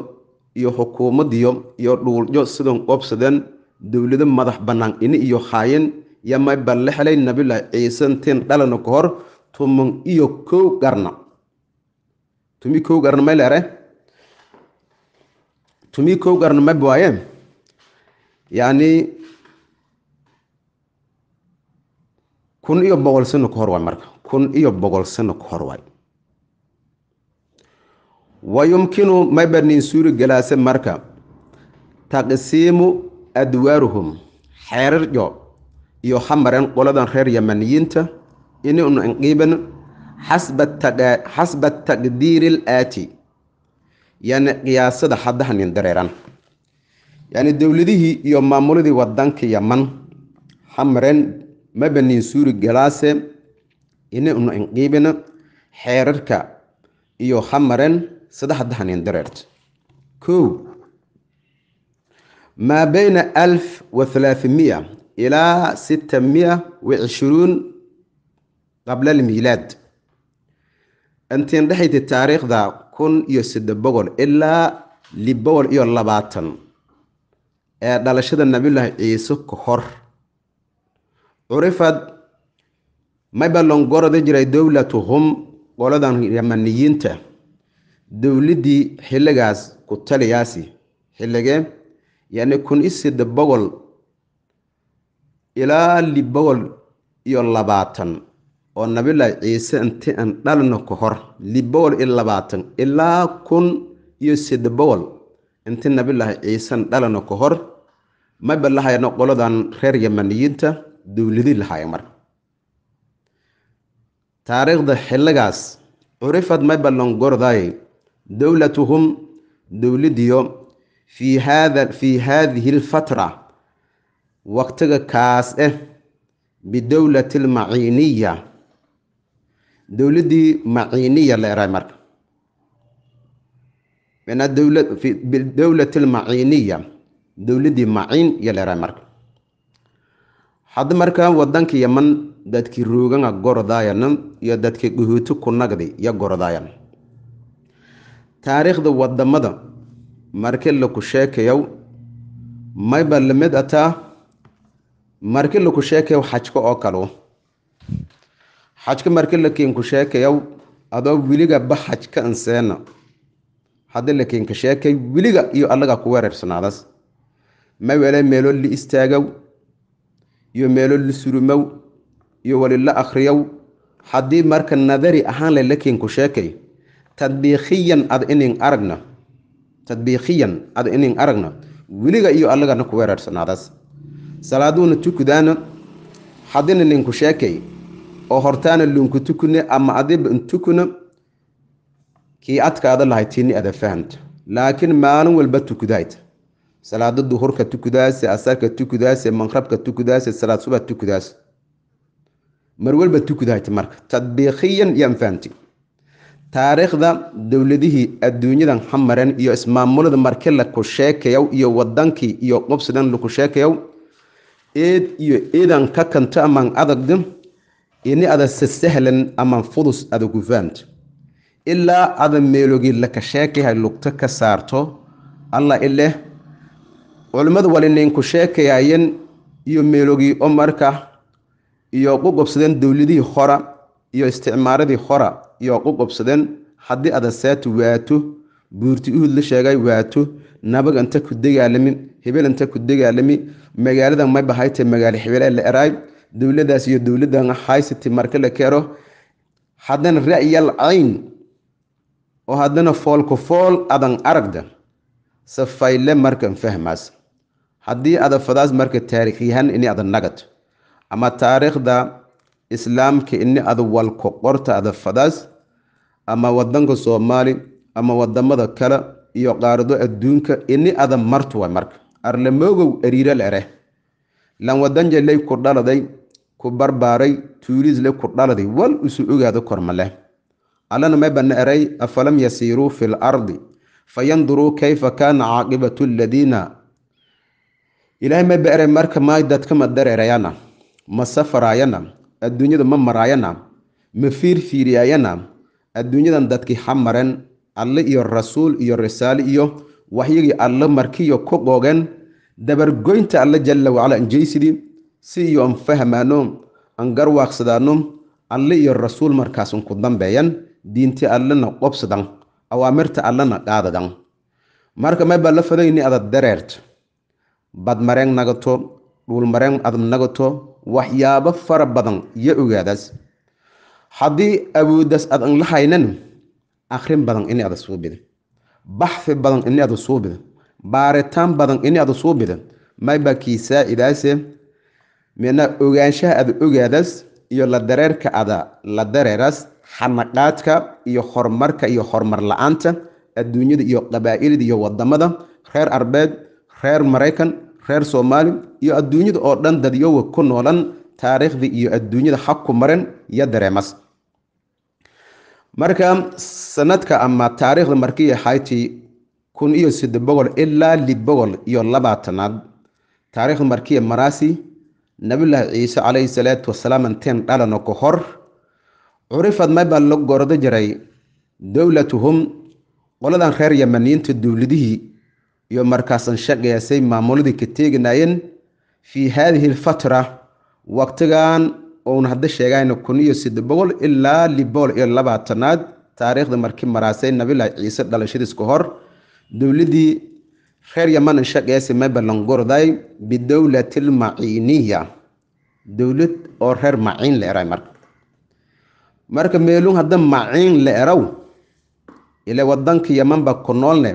iyo xukuumadiyo iyo dhuulyo sidoon qoobsadeen dowlado madax bannaan ini iyo khaayin yomayba la helay nabilaahi ciise intiin dhalanu ka hor tumun iyo kow qarna tumi kow qarna may leere tumii kow qaran mab waaye yani kun iyo boqol sano ka hor waay marka kun iyo boqol sano ka hor waay wayumkinu mabarnin suuri galaase marka taqsiimu adwaaruhum xeeraryo iyo hamareen qoladan reer yamaniyiinta inun inqiiban xasba taqdiiri alaati yani qiyaasada xadaha nin dareeran yani dowladihii iyo maamuladii wadanka yaman xamren mabanin suuri galaase ini una inqiibina xeerarka iyo xamaren saddexdaha nin dareert maa bayna alf wa halaathamiya ilaa sita miya wa cishiruun qabla almiilaad intiin dhexayti taariikhda kun iyo saddex boqol ilaa lix boqol iyo labaatan ee dhalashada nabiyullaahi ciise ka hor curifad may baa loongorada jiray dowlatuhum qoladan yamaniyiinta dowladdii xilligaas ku taliyaasi xilligee yacni kun iyo saddex boqol ilaa lix boqol iyo labaatan oo nabilaahi ciise inti aan dhalno ka hor liboqol iyo labaatan ilaa kun iyo sida boqol inti nabilaahi ciisean dhalano ka hor maba lahayno qoladan reer yamaniyiinta dowladi lahaya marka taariikhda xilligaas curifad maba longordaye dowlatuhum dowladiyo fii haadihi alfatra waqtiga kaas eh bidowlati almaciiniya dowladdii maciiniya la eray marka dowlat almaciiniya dowladdii maciin iyo la eray marka hadda markaa waddanka yaman dadkii ruuganga gorodaayanan iyo dadkii dhuhuuti kunagdi iyo gorodaayan taariikhda wadamada marki laku sheekayow mayba lamid ataa marki laku sheekayow xajka oo kalu xajka marka la keenku sheekayaw adoo weliga ba xajka anseena hadda la keenka sheekay weliga iyo allaga ku wereersanaadas mawele meelo la istaagow iyo meelo la surumow iyo wali la akhriyow haddii marka nadari ahaan le la keenku sheekay tadbiikhiyan ad inin aragna tadbiikhiyan ad inin aragna weliga iyo allagana ku wereersanaadas salaaduuna tukudaana haddina ninku sheekay oo hortaana lunkutukune ama adibantukuna kii adkaada lahayd tiini ada fahamta laakiin maalin walba tukudayta salaada duhurka tukudaase asarka tukudaase maqrabka tukudaase salaad suba tukudaase mar walba tukudayta marka tadbiiqiyan yaan fahamti taariikhda dowladihii adduunyadan hamaran iyo ismaamulada marki laku sheekayow iyo wadankii iyo qobsidan laku sheekayow eed iyo idan ka kanta amaan adagda ini ada sasahlan ama fudus ada gufaamta ilaa ada meeloogi lakasheekaha lugto ka saarto alla ileh culimmadu walininku sheekayayen iyo meeloogi o iyo qugobsadeen dowladihii hora iyo isticmaaradii hora iyo qugobsadeen haddii ada saatu waato buurti uhud la sheegay waato nabag anta ku dagaalami hebel anta ku dagaalami magaalada may bahayte magaalo la eraay dowladaas iyo dowladan haysati marka la kero haddana ra'yal cayn oo haddana foolku fool adan aragda safayle markan fahmaas haddii adafadaas marka taariikyahan ini ada nagad ama taariikhda islaamka ini ada walku qorta adafadaas ama wadanka soomaali ama wadamada kale iyo qaarado adduunka ini ada martuwa marka arlamoogow ariiro lere lan wadan jalay ku dhaladay ku barbaaray tuuliisle ku dhaladay wal isu ogaado kormaleh allana may bana eray afalam yasiiruu fi lardi fayanduruu kayfa kaana caaqibatu aladiina ilaahay may eray marka maay dadkama dareerayana ma safaraayana adduunyada ma maraayana ma fiirfiiriyaayana adduunyadan dadkii ha maren alle iyo rasuul iyo risaale iyo waxyagii alle markiyo ku qoogeen dabargoynta alle jalla wacala anjaysidii si iyo aan fahmaano aan garwaaqsadaano alle iyo rasuul markaasun ku dambeeyan diinti allena qobsadan awaamirta allena qaadadan marka mayba la fadayni adad dareerto bad nagato dhuul mareen adab nagato waxyaabo fara badan iyo ogaadaas haddii awoodaas ad an la haynan akrin badan ini ada suu bida baxfi badan ini ada suu bida baaritaan badan ini ada suu bida maybaa kiisaa idaase midna ogaanshaha ada ogaadas iyo la dareerka ada la dareeras xanaqaadka iyo horumarka iyo horumar la-aanta adduunyada iyo qabaa'ilada iyo wadamada reer arbeed reer maraykan reer soomaali iyo adduunyada oo dhan dadyowa ku noolan taariikhdii iyo adduunyada xaku maren iyo dareemas marka sanadka ama taariikhda markii hayti kun iyo sidde ilaa lid boqol iyo labaatanaad taariikhda markiya maraasi nabiyullaahi ciise calayhi salaatu wasalaam inteen dhalano ka hor curifad may baa la gordo jiray dowlatuhum qoladan reer yamaniyiinta dowladihii iyo markaasan shaqeysay maamuladii ka teeginaayeen fii haadihi alfatra waqtigan uun hadda sheegayn kun iyo sidde boqol ilaa lix iyo labaatanaad taariikhda markii maraasay nabiyullaahi ciise dhalashadiis ka hor dowladii reer yamanan shaqeysime balangorday bidowlatilmaciiniya dowlad oo reer maciin la eray marka marka meelun hadda maciin la eraw ile wadanka yamanba ku noolne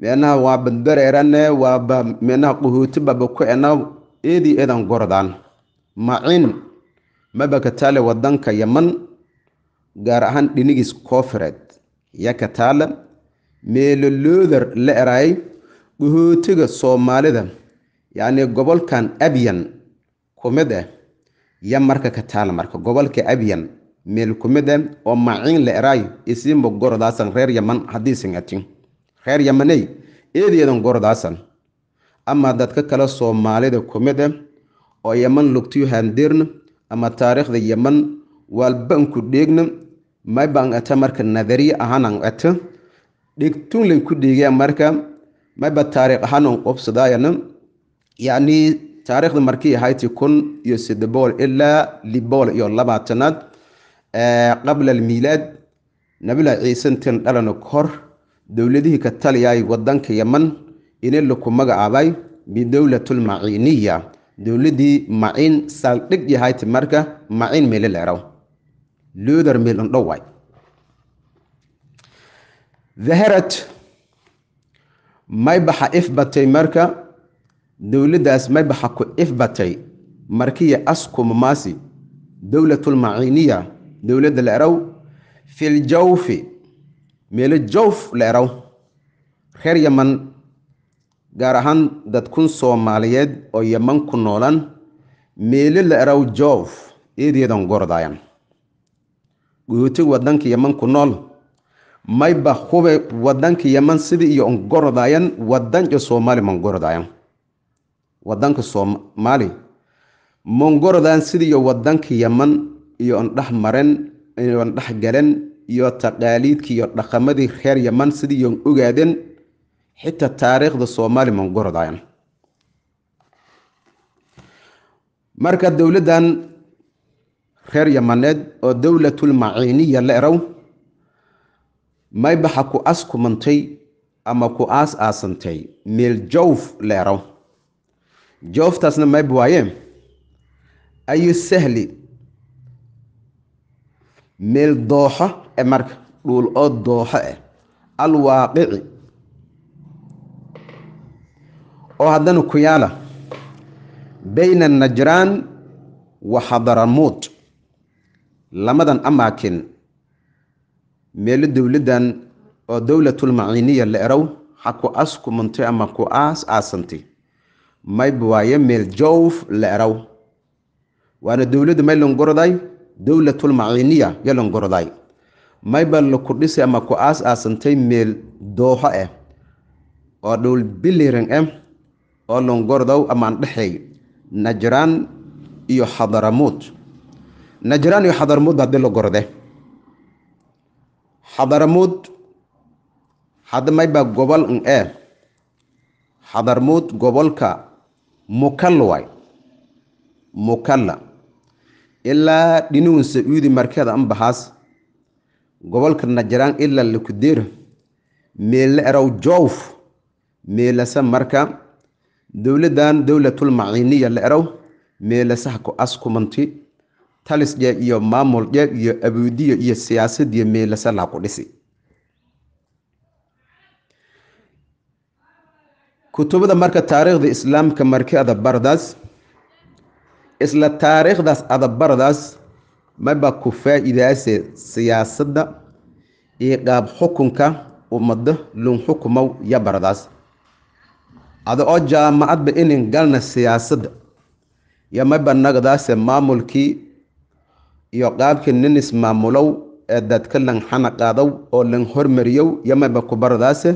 meenaha waaba dareerane waaba meenaha quhuutibaba ku ena eedii eedan gordaan maciin maba ka taale wadanka yaman gaar ahaan dhinigiis koofireed ya ka taale meeloloodar la eraay dhahootiga soomaalida yacni gobolkan abyan kumid ah eh, yo marka kataala marka gobolka abyan meel kumid ah oo maciin la eraay isinba gorodaasan reer yaman haddiisan reer yamaney eedeedan gorodaasan ama dadka kale soomaalida kumid ah oo yaman lugtiyo handirna ama taariikhda yaman waalbanku dheegna mayban ata marka nadariye ahaan an ato dhegtun lay ku dheegaa marka maba taariikh ahaan on qobsadayana yacnii taariikhda markay ahayti kun iyo sade boqol ilaa liboqol iyo labaatanaad qabla almiilaad nabila ciise tin dhalano kahor dowladihii ka taliyay wadanka yaman inay laku magacaabay bidowlatulmaciniya dowladii maciin saaldhig yahayti marka maciin meleleerow luder meelondhowaay daharad maybaxa ifbatay marka dowladdaas maybaxa ku ifbatay markiya askumamaasi dowlatulmaciniya dowladda la eraw filjawfi meelo jawf la eraw reer yaman gaar ahaan dadkun soomaaliyeed oo yaman ku noolan meelo la eraw joof eedeedan gordaayan guutig wadanka yaman ku nool mayba hube wadanka yaman sidii iyo ongorodayan wadanka soomaali mongorodayan wadanka soomaali mongorodayan sidii iyo wadanka yeman iyo ondhex maren iyo ondhex galen iyo taqaaliidkii iyo dhaqamadii reer yeman sidii iyon ogaadeen xita taariikhda soomaali mongorodayan marka dowladdan reer yamaneed oo dowlatulmaciiniya la erow mayba baxa ku as kumantay ama ku aas aasantay meel jawf leeraw jawftaasna mayb waaye ayuu sahli meel dooxo e marka dhuul oo dooxo eh alwaaqici oo haddana ku yaala bayna najraan wa xadaramuud lamadan amaakin meelo dowladdan oo dowlatulmaciniya la erow ha ku as kumantay ama ku aas aasantay mayb waaye meel jowf la erow waana dowladda may langoroday dowlatulmaciniya yalangoroday mayba la dhisay ama ku aas aasantay meel dooho ah eh, oo dhul biliran ah eh, oo langorodow ama aan dhexeey najraan iyo xadaramuud najraan iyo xadaramuud haddii la gorode xadaramuud hadmayba gobol n e xadaramuud gobolka mukalla mukalla ilaa dhinuun sauudi markeeda an gobolka najraan ila lakudeera meella erow joof meelasa marka dowladan dowlatul maciniya la erow meelasaha ku as talis dhee iyo maamul dhee iyo abuudiyo iyo siyaasadiyo meelase laha ku dhisi kutubada marka taariikhda islaamka markii adabardaas isla taariikhdaas adabardaas maba ku faaidaase siyaasadda iyo qaab xukunka ummadda lun xukumow ya bardaas ada oo jaamacadba inin galna siyaasadda iyo maba nagdaase maamulkii iyo qaabkii nin ismaamulow ee dadka lan xanaqaadow oo lan hormariyow yamaba kubaradaase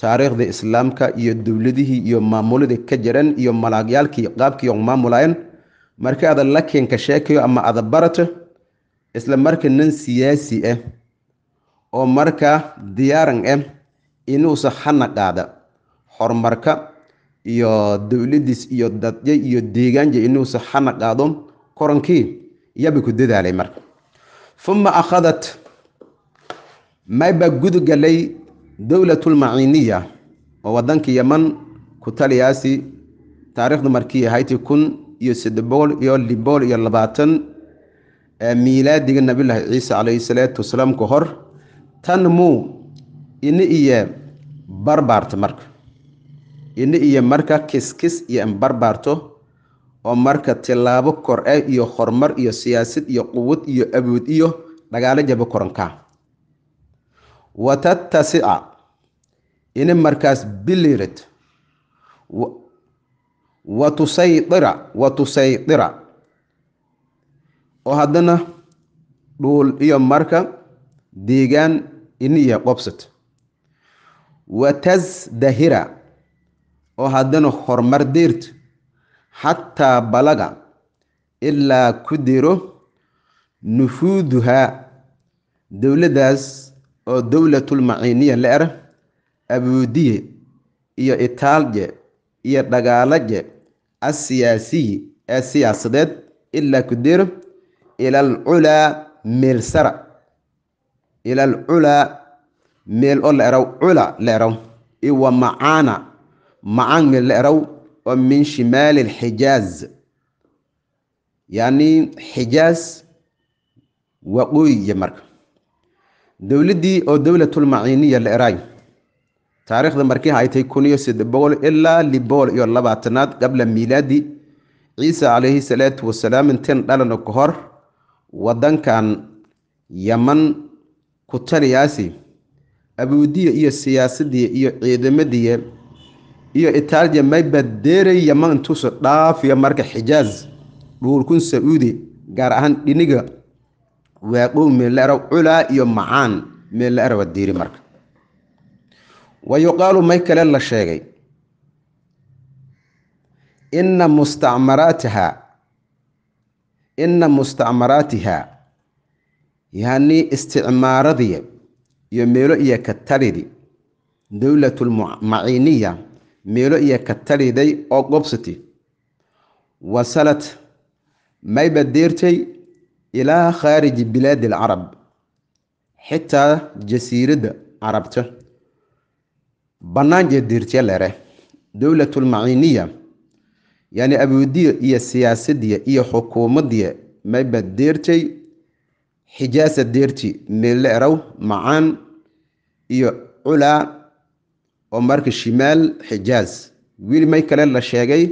taariikhda islaamka iyo dowladihii iyo maamulidii ka jiran iyo malaagyaalkii qaabkii qaabkiiyo maamulayan marka ada la keenka sheekayo ama ada barato isla marka nin siyaasi ah oo markaa diyaaran ah eh inuusa xanaqaada horumarka iyo dowladiis iyo dadya iyo deegaanja inuusa xanaqaado korankii iyaba ku dadaalay marka uma akhadat mayba gudub galay dowlatulmaciniya oo wadanka yaman ku taliyaasi taariikhdu markii ahaytii kun iyo sadebool iyo libool iyo labaatan miilaadiga nabilaahi ciisa calayhi salaatu wasalaam ka hor tan muu ini iyo barbaarto marka ini iyo marka kiskis iyo barbaarto oo marka tilaabo kor-e iyo horumar iyo siyaasad iyo quwad iyo awood iyo dhagaalo jaba korankaa wa ina markaas bilirid wa watusaydira oo haddana dhuul iyo marka deegaan iniya qobsat watasdahira oo haddana horumar deert xataa balaga ilaa ku diro nufuuduhaa dowladdaas oo dowlatulmaciiniya la era abuudiye iyo itaalje iyo dhagaalaje asiyaasiyi ee siyaasadeed ilaa ku diro ilalculaa meelsara sara ilalculaa meel oo la erow cula la erow iwa macaana macaan meel la erow oo min shimaali alxijaaz yacni xijaaz waqooyiya marka dowladdii oo dowlatulmaciiniya la eraay taariikhda markiiha ay tahay kun iyo side boqol ilaa li boqol iyo labaatanaad qabla miilaadi ciisa calayhi salaatu wasalaam inteen dhalano ka hor waddankan yaman ku taliyaasi abuudiya iyo siyaasadii iyo ciidamadiya iyo itaaliya mayba deeray yaman tuso dhaafiyo marka xijaaz dhuulkun sacuudi gaar ahaan dhiniga waaqow meelaeraw culaa iyo macaan meelaerawa diiri marka wa may kale la sheegay ina mustacmaraatiha inna mustacmaraatiha yani isticmaaradii iyo meelo iyo katalidi dowlatu lmaciiniya meelo iyo ka taliday oo gobsati wasalad mayba deertay ilaa khaariji bilaadi alcarab xitaa jasiiradda carabta bannaan jeediirtye lere dowlatulmaciniya yani awoodiya iyo siyaasadiya iyo xukuumadiya mayba deertay xijaasa deerti meelle erow macaan iyo culaa oo marka shimaal xijaaz wili may kale la sheegay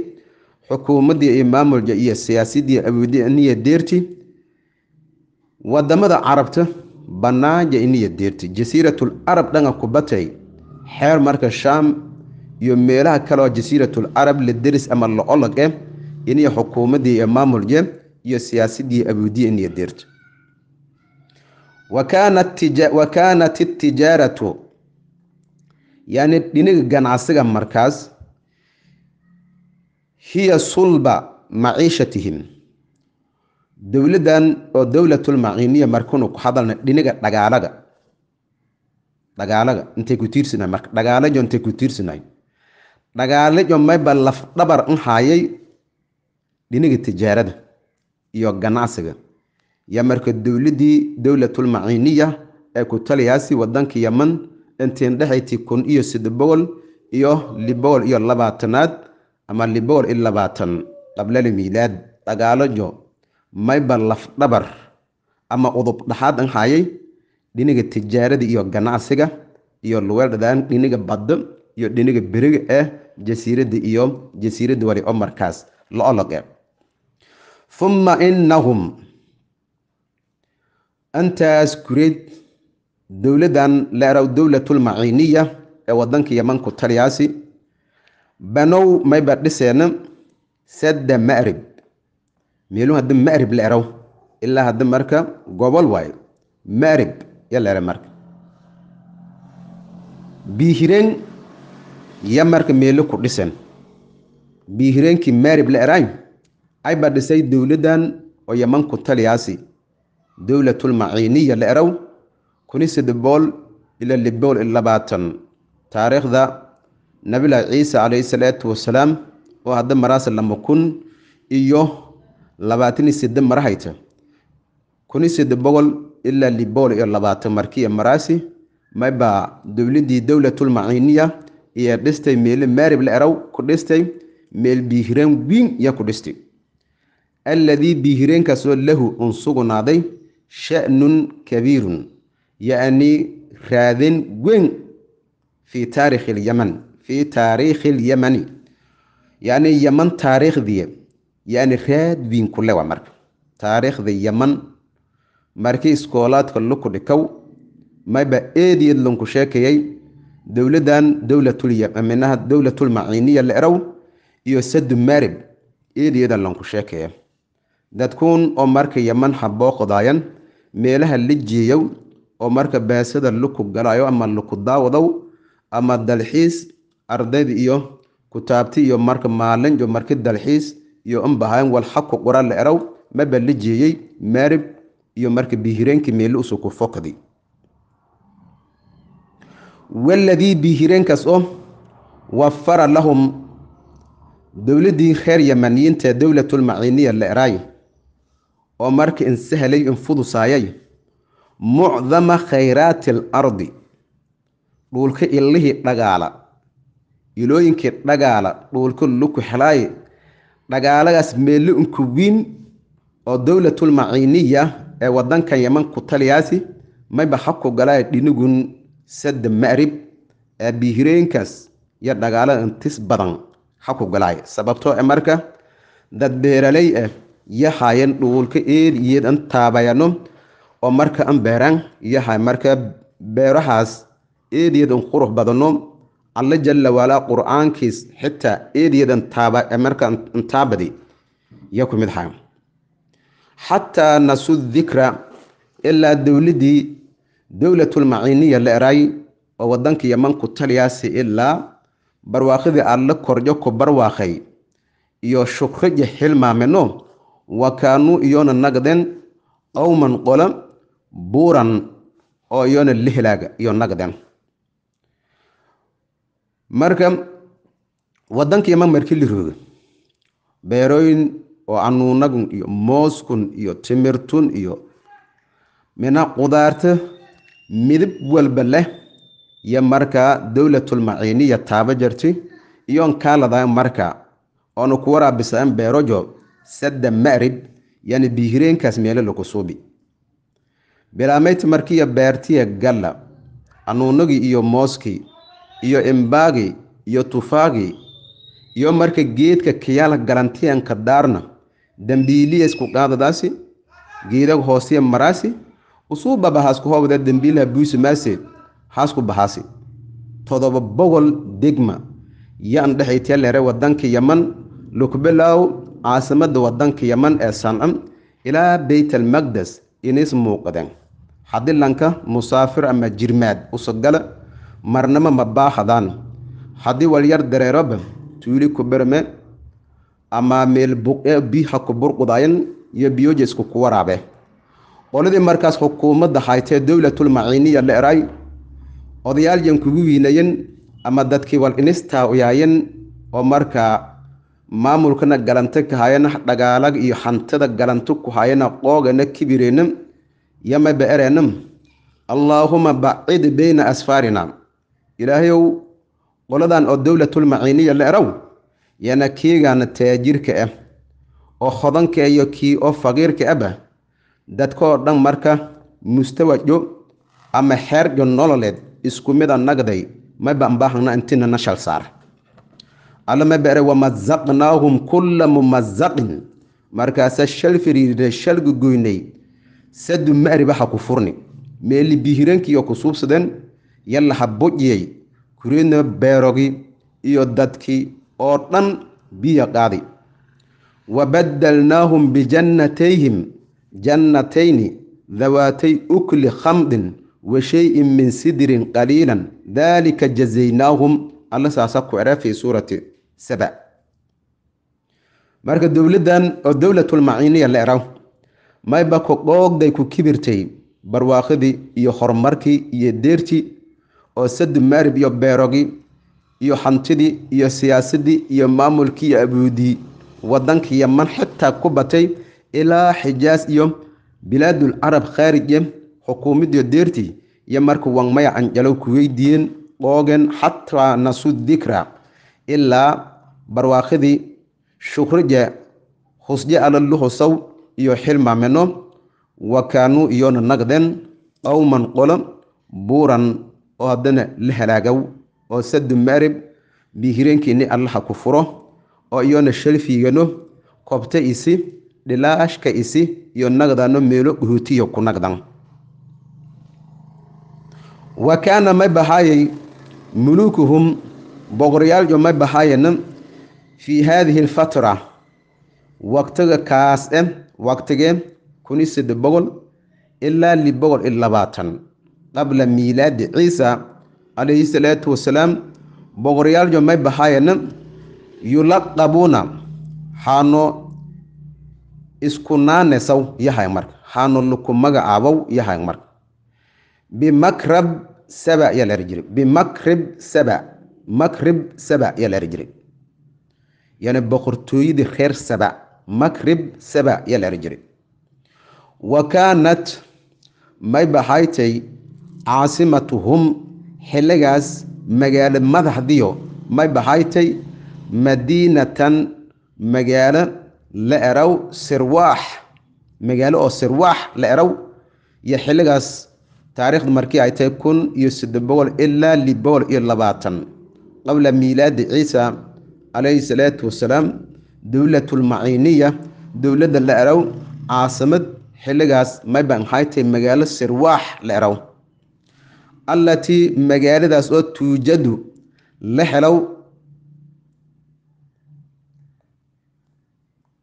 xukuumaddii iyo maamulka iyo siyaasadii awdniya deerti wadamada carabta banaanja iniya deerti jasiiratul carab dhanka ku xeer marka shaam iyo meelaha kaleo jasiiratul carab la deris ama laolog e eh, iniya xukuumaddii iyo maamulka iyo siyaasadii awdiya iniya deerti wa kaanat itijaaratu yani dhinaga ganacsiga markaas hiya sulba maciishatihim dowladan oo dowlatulmaciniya markanu ku hadalna dhinaga dhagaalaga dhagaalaga intay ku tiirsanayo marka dhagaalajo intay ku tiirsanayo dhagaalajo mayba lafdhabar un haayay dhinaga tijaarada iyo ganacsiga iyo marka dowladii dowlatulmaciniya ee ku taliyaasi wadanka yaman intiin dhexayti kun iyo sida boqol iyo liboqol iyo labaatanaad ama liboqol iyo labaatan qablal miilaad dhagaalojo mayba lafdhabar ama udub dhaxaad an haayay dhiniga tijaarada iyo ganacsiga iyo luweeldhadaan dhiniga baddo iyo dhiniga beriga ee jasiirada iyo jasiiradda wali oo markaas la olog uma inahum intaas kureed dowladdan la eraw maciiniya ee waddanka yaman ku taliyaasi banow mayba dhiseena sadda ma'rib meelu hadda ma'rib la eraw ilaa hadda marka gobol waay ma'rib ya la eray marka biihireen ya marka meelo ku dhisen biihireenkii maarib la eraay ayba dhisay dowladdan oo yaman ku taliyaasi dowlatulmaciiniya la eraw kunisideool ila libool iyo labaatan taariikhda nabilah ciise calayhi salaatu wasalaam oo hadda maraase lama kun iyo labaatan iyo side marahayta kuniside boqol ilaa libool iyo labaatan markiya maraasi maybaa dowladii dowlatul maciiniya iyo dhistay meele maarib la eraw ku dhistay meel biihireen wiin iya ku dhistay alladii biihireenkaasoo lahu un sugnaaday shanun kabiirun yani raadin weyn fii taarikh lyaman fii taariikhi اlyamani yani yaman taariikhdii yani raad weyn kule marka taariikhda yaman markii iskoolaadka luku dhikow mayba eedyed lanku sheekayey dowladan dowlatminaha dowlatulmaciniya la erow iyo sadu marib eedyada lanku sheekaya dadkuun oo marka yaman haboo qodaayan meelaha la jeeyow oo marka baasada luku galayo ama luku daawadow ama dalxiis ardayda iyo kutaabti iyo marka maalin iyo marki dalxiis iyo unbahayn walxaqu qura la erow maba la jeeyey maarib iyo marka bihireenki meeli usu ku fokdi waladii bihireenkaas oo wafara lahum dowladii reer yamaniyiinta dowlatulmaciniya la eraay oo marka insahalay infudusaayay mucdama khayraati alardi dhuulka illihii dhagaala ilooyinkii dhagaala dhuulka luku xelaaye dhagaaladaas meelli unku wiin oo dowlatulmaciiniya ee wadankan yaman ku taliyaasi mayba xabku galaaye dhinigun sadda ma'rib ee biihireenkaas iyo dhagaalada intis badan xabku galaay sababtoo e marka dad beeraley ah iyo dhuulka eed eeliyeed an taabayano oo marka aan beeraan yahay marka beerahaas eediyadan qurux badano alla jalla waalaa qur'aankiis xitaa eediyadan marka ntaabadi ya ku mid haa xataa nasu dikra ilaa dowladii dowlatulmaciniya la eraay oo waddanka yaman ku taliyaasi ilaa barwaaqidii alla korjo ku barwaaqay iyo shukraja xilmaameno wa kaanuu iyoona nagden qowman qolo buuran oo iyona lihlaaga iyo nagden marka wadankii ma markii la rooga beerooyin oo anuunagun iyo mooskun iyo timirtun iyo mina qudaarta midib walba leh iyo markaa dowlatulmaciiniya taaba jarti iyoon kaalada marka oonu ku waraabisaan beerojo sadda marib yani biihireenkaas meelo laku suubi beraamayti markiya beertiya galla anuunagii iyo mooskii iyo imbaagii iyo tufaagii iyo marka geedka kiyala galantiyanka daarna dambiiliya qaadadaasi geedaga hoosiya maraasi usuubaba haasku hobda dambiilaha buusimaase haasku bahaasi todoba bogol degma yan dhexaytiyalere wadanka yaman lukbelow caasimada waddanka yaman ee sancam ilaa baytalmaqdes inis muuqadeen hadilanka musaafir ama jirmaad usogala marnama ma baahdaan haddii walyar dareeroba tuuli ku berme ama meel eh, biha ku burqudayan iyo biyojesku ku waraabe qoladii markaas xukuumadda haytee dowlatul maciniya la eray odayaalyan kugu wiinayen ama dadkii wal inistaa oo markaa maamulkana galanto ka haayana dhagaalag iyo xantada galanto ku haayana qoogana kibireena yamaba ereenam allaahuma bacid bayna asfaarina ilaahayow qoladan oo dowlatulmaciiniya la erow yana kiigaana taajirka ah eh, oo hodanka eh iyo kii oo faqiirka ahba eh dadkoo dhan marka mustawajo ama xeerjo nololeed isku mida nagday maba ambaahna intina na saar alla maba kulla mumazaqin markaasa shal firiirina shal gugoynay sadu ma'riba ha ku furni meeli bihirankiiyo ku suubsadeen yallaha ha bojiyey kureedna beerogi iyo dadkii oo dhan biya qaadi wa badalnaahum bijannatayhim jannatayni dawaatay ukli khamdin wa shayin min sidirin qaliilan dalika jazaynaahum alla saasa ku era fii suurati saba marka dowladdan oo dowlatulmaciiniya la eraw maybako dhoogday ku kibirtay barwaaqidii iyo horumarkii iyo deertii oo sadu maarib iyo beerogii iyo hantidii iyo siyaasadii iyo maamulkii iyo abuudii wadanka yaman xitaa ku batay ilaa xijaas iyo bilaadul carab khaarij xukuumidiyo deertii iyo marka wangmaya canjalow ku weydiiyeen dhoogen xataa nasu dikra ilaa barwaaqidii shukrija husje alaluhu iyo xilmaameno wa kaanuu iyoona naqden qowman qolo buuran oo haddana la halaagow oo sadu maarib bihireenkiini allaha ku furo oo iyoona shalfiigano kobta isi dhilaashka isi iyo naqdano meelo dhuutiyo ku naqdan wa kaana may bahaayey muluukuhum boqoryaalyo may bahaayena fii haadihi alfatra waqtiga kaas e waqtigee kun iyo saddex boqol ilaa lix boqol iyo qabla miilaadi ciisa calayhi salaatu wasalaam boqoryaaljo jomay bahaayana yulaqabuuna haano iskunaanesaw yahay marka haano laku magacaabow yahay marka bimakrab saba yaa la bimakrib saba makrib saba yaa la yani boqortooyadii reer saba makrib saba yaa la ehan jiray wa kaanat may baxay caasimatuhum xilligaas magaalo madaxdiyo may baxay tay madiinatan magaalo la erow sirwaax magaalo oo sirwaax la erow iyo xilligaas taariikhdu markii ay tahay kun iyo saddex boqol ilaa li boqol iyo labaatan qabla miilaadi ciisa calayhi salaatu wasalaam dowlatulmaciniya dowladda la erow caasimad xilligaas mayba maxay magaalo sirwaax la erow allatii magaaladaas oo tuujadu la helow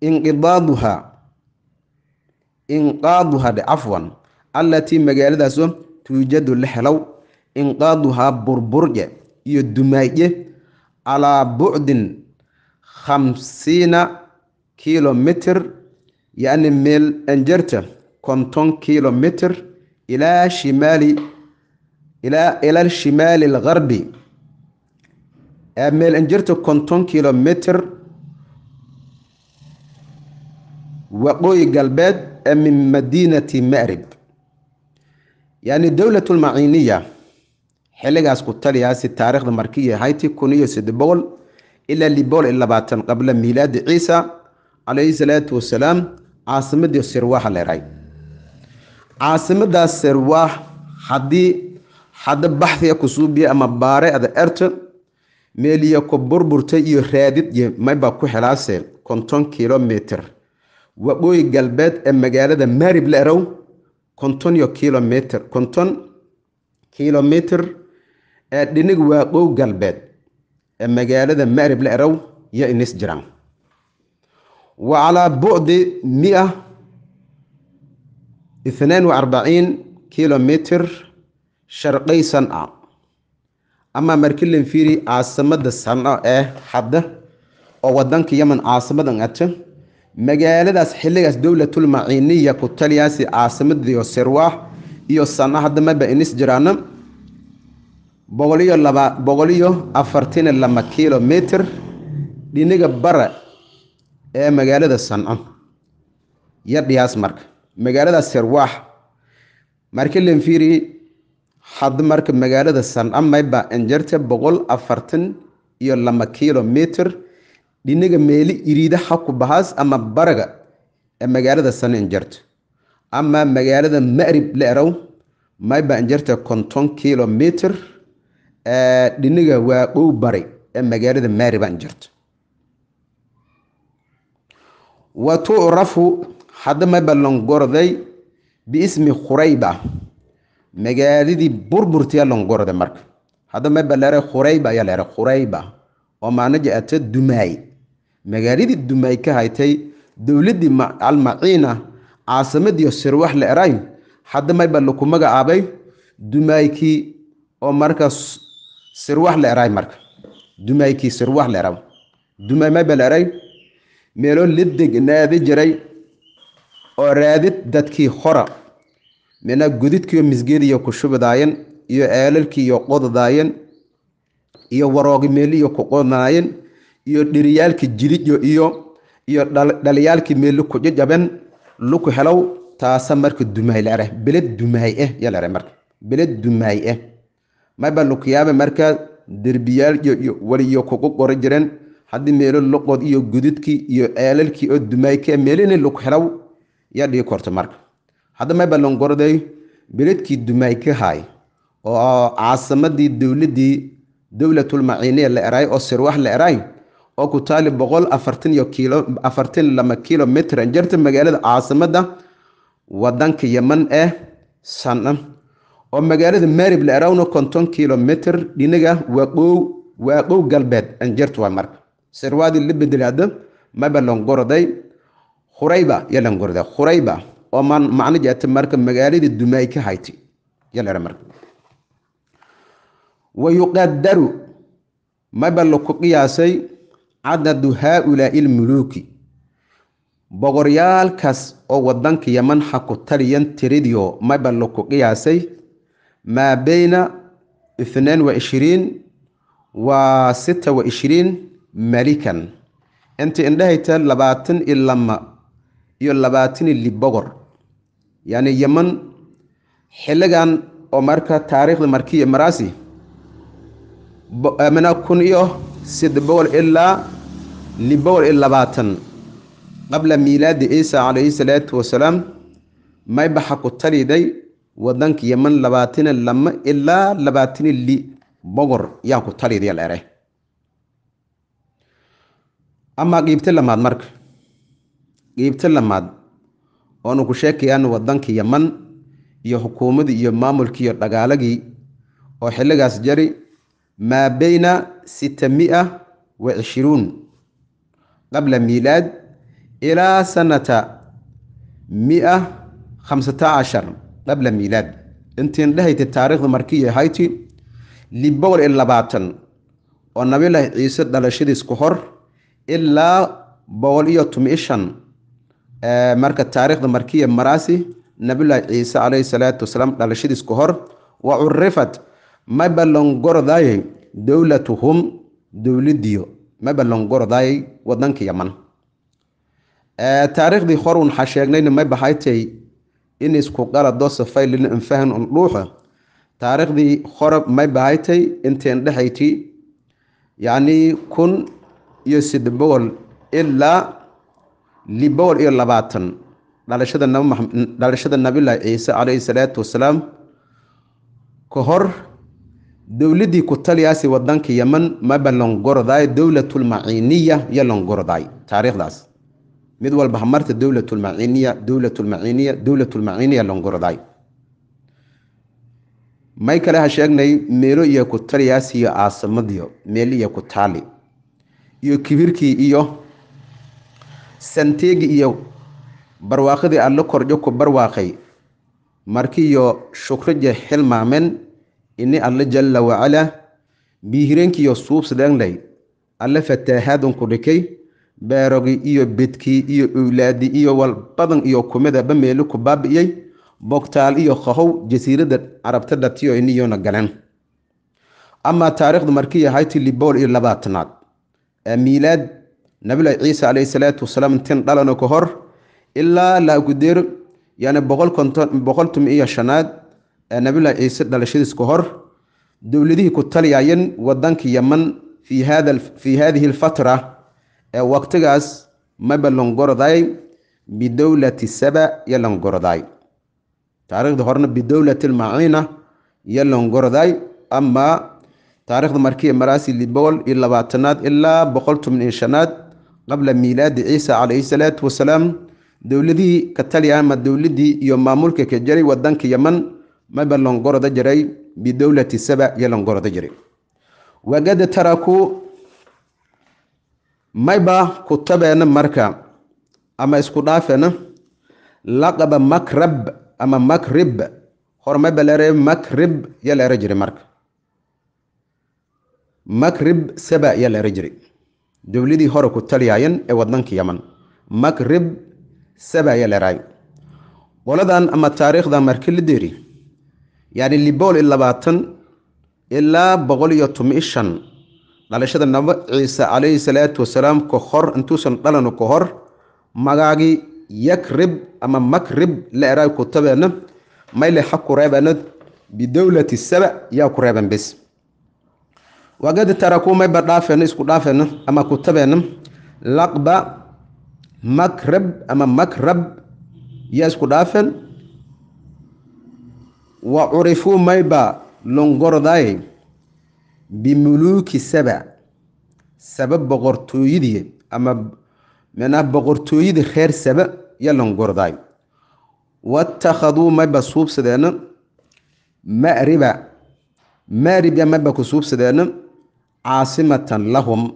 inqidaaduha inqaaduha cafwan allatii magaaladaasoo tuujadu la helow inqaaduhaa burburye iyo dumaye calaa bucdin hamsiina kilomitr yani meel enjerta konton kilomitr ilaa shimaali ilaa ila shimaali algarbi meel enjerta konton kilomitr waqooyi galbeed min madiinati marib yani dowlat lmaciniya xiligaas ku taliyaasi taarikhda markiya hayti kun iyo side boqol ilaa libool iyo labaatan qabla miilaadi ciisa calayhi salaatu wasalaam caasimadii sirwaaxa leehay caasimadaa sirwaax haddii hadda baxhiga kusuubiya ama baare ada erta meeliya ku burburtay iyo raadid iyo maybaa ku xelaase konton kilomitr waqooyi galbeed ee magaalada marib la erow konton iyo kilomitr konton kilomitr ee dhinig waaqow galbeed magaalada maarib la erow iyo inis wa calaa bucdi mia ithnaan wa arbaciin kilomitr sharqay sanca amaa markilan fiiri caasimada sanca ee hadda oo wadanka yeman caasimadan ato magaaladaas xilligaas dowlatul maciniya ku taliyaasi caasimadii sirwaax iyo sanca hadda maba inis jiraana boqoliyo laba boqoliyo afartaniyo laba kilomitr dhinaga bara ee magaalada sanco yadhiyaas marka magaalada sirwaax marka len fiiri had marka magaalada sanco mayba injirta boqol afartan iyo laba kilomitr dhinaga meeli iriida xaku bahaas ama baraga ee magaalada san injirta ama magaalada ma'rib la erow mayba injirta konton kilomitr dhiniga waa dhowbare ee magaalada maariban jirto wa tucrafu haddama balongorday biismi khurayba magaaladii burburtiyaa longorday marka haddama balare khurayba ayaa leere khurayba oo maanaja ata dumaay magaaladii dumaay ka haytay dowladdii almaciina caasamadiiyo sirwax la erayn haddamayba lakumagacaabay magacaabay oo markaas sir wax la eray marka dumaykii sir wax la eraw dumaymay la eray meeloo la degnaadi jiray oo raadid dadkii hora mina gudidkiiyo misgeediyo ku shubadaayeen iyo eelalkiiyo qodadaayeen iyo waroogimeeliyo ku qodanaayeen iyo dhiriyaalki jidiyo iyo iyo dhaliyaalki meeli ku jajaben luku helow taasa marka dumaay la eray beled dumaay eh yaa la eray marka beled dumaay eh mabalo kiyaame marka derbiyaal iyo kugu qoro jireen haddii meelo loqod iyo gududkii iyo eelalkii oo dumaayka meelini lugxiraw yaa dhigi korto marka hadda mabalon gorday beledkii dumaayka oo caasimadii dowladii dowlatulmaciniya la eraay oo sirwax la eraay oo ku taali boqol afartan iyo kiilo afartan lama kilomitran jirta magaalada caasimada wadanka yaman ee sana oo magaalada marib la arawno konton kilomitr dhinaga ah waaqow galbeed anjartuwa marka sirwaadi la bedel maba langorday khurayba ya langorda khurayba oo man macno jeeta marka magaalada dumay ka hayti ya lera marka wayuqadaru maba laku qiyaasay cadadu haaulaai ilmuluuki boqoryaalkaas oo wadanka yaman ha ku taliyan tiridio maba laku qiyaasay maa bayna ithnaan wa ishiriin wa sita wa malikan inta indhahayta labaatan i lama iyo labaatan i libogor yani yeman xilligan oo marka taariikhda markiya maraasi mana kun iyo sida boqol ilaa liboqol iyo labaatan qabla miilaadi ciisa calayhi salaatu wasalaam maybaxa ku taliday wadanka yeman labaatana lama ilaa labaatana li boqor yaan ku talidiya dheere amaa qiibto lamaad marka qiibto lamaad oonu ku sheekayaan wadanka yeman iyo xukuumadii iyo maamulkii iyo dhagaalagii oo xilligaas jari maa beyna sita mia wa cishiruun qabla miilaad ilaa sanata mia khamsata cashar qabla miilaad intiin dhahaytay taariikhda markii ahayti lix boqol iyo labaatan oo nabilaahi ciise dhalashadiis ku hor ilaa boqol iyo tomi-i shan marka taariikhda markiya maraasi nabilaahi ciise calayhi salaatu wasalaam dhalashadiis ku hor wa curifat ma ballongordaayay dowlatuhum dowladiyo ma ballongordaayay wadanka yaman taariikhdii horun waxaa sheegnayna may inisku qalado safay lin un dhuuxa taariikhdii horab may bahatay inteen dhexayti yacnii kun iyo sidde boqol ilaa liboqol iyo labaatan dhalashada nabdhalashada nabilaahi ciise caleyhi salaatu wasalaam ka hor dowladdii ku taliyaasi wadanka yeman ma ba longorodaay dowlatulmaciniya taariikhdaas mid walba hamarta dowlatulmaciniya dowlatulmaciniya dowlatulmaciniya longurday may kale ha sheegnay meelo iyo ku taliyaas iyo aasamadiyo meel iyo ku taali iyo kibirkii iyo santeegi iyo barwaaqadii alla korjo ku barwaaqay markiiyo shukrijo xilmaamen ini alla jalla wacalaa biihireenkiiyo suubsadeegnay alla fataahaadun dhikay beerogi iyo bedkii iyo owlaadi iyo walbadan iyo kumidaba meelo ku baabi'iyey bogtaal iyo qahow jasiiradda carabta dhatiyo iniyona galeen amaa taariikhdu markii ahay tilibool iyo labaatanaad ee miilaad nabilahi ciise caleyhi salaatu wasalaam tin dhalano ka hor ilaa laagudeer yani boqol iyo shanaad ee nabilahi ciise dhalashadiis ka hor dowladihii ku taliyayeen wadanka yaman fii haadihi alfatra ee waqtigaas maba langordaay bidowlati saba iyo langordaay taarikhda horena bidowlati lmacina iyo langordaay amaa taarikhda markii maraasili boqol iyo labaatanaad ilaa boqol toban shanaad qabla miilaadi ciisa calayhi salaatu wasalaam dowladihii taliya ama dowladii iyo maamulka ka jiray wadanka yeman maba langorda jiray bidowlati saba iyo langorda jiray wagada tarakuu mayba kutabeena marka ama isku dhaafeena laqaba makrab ama makrib hor mayba makrib ya leere jiri marka makrib saba ya leere jiri dowladii hore ku taliyaayen ee wadanka yaman makrib saba ya leeraay qoladan ama taariikhdan markii la deeri yani libool labaatan ilaa boqol iyo tomi shan dhalashada nabi ciise calayhi salaatu wasalaam ka hor intuusan dhalanu ka hor magaagii yakrib ama makrib la eraa ku tabeena mayle ha ku reebana bidowlati saba yaa ku reeban bis wagadi tarakuu mayba dhaafeena isku dhaafeena ama ku tabeena laqba makrab ama makrab yaa isku dhaafeen wa curifuu mayba longordaay bimuluuki saba saba boqortooyadii ama micnaha boqortooyadii reer saba yalan gordaay watakhaduu mayba suubsadeena mariba maaribya mayba ku suubsadeena caasimatan lahum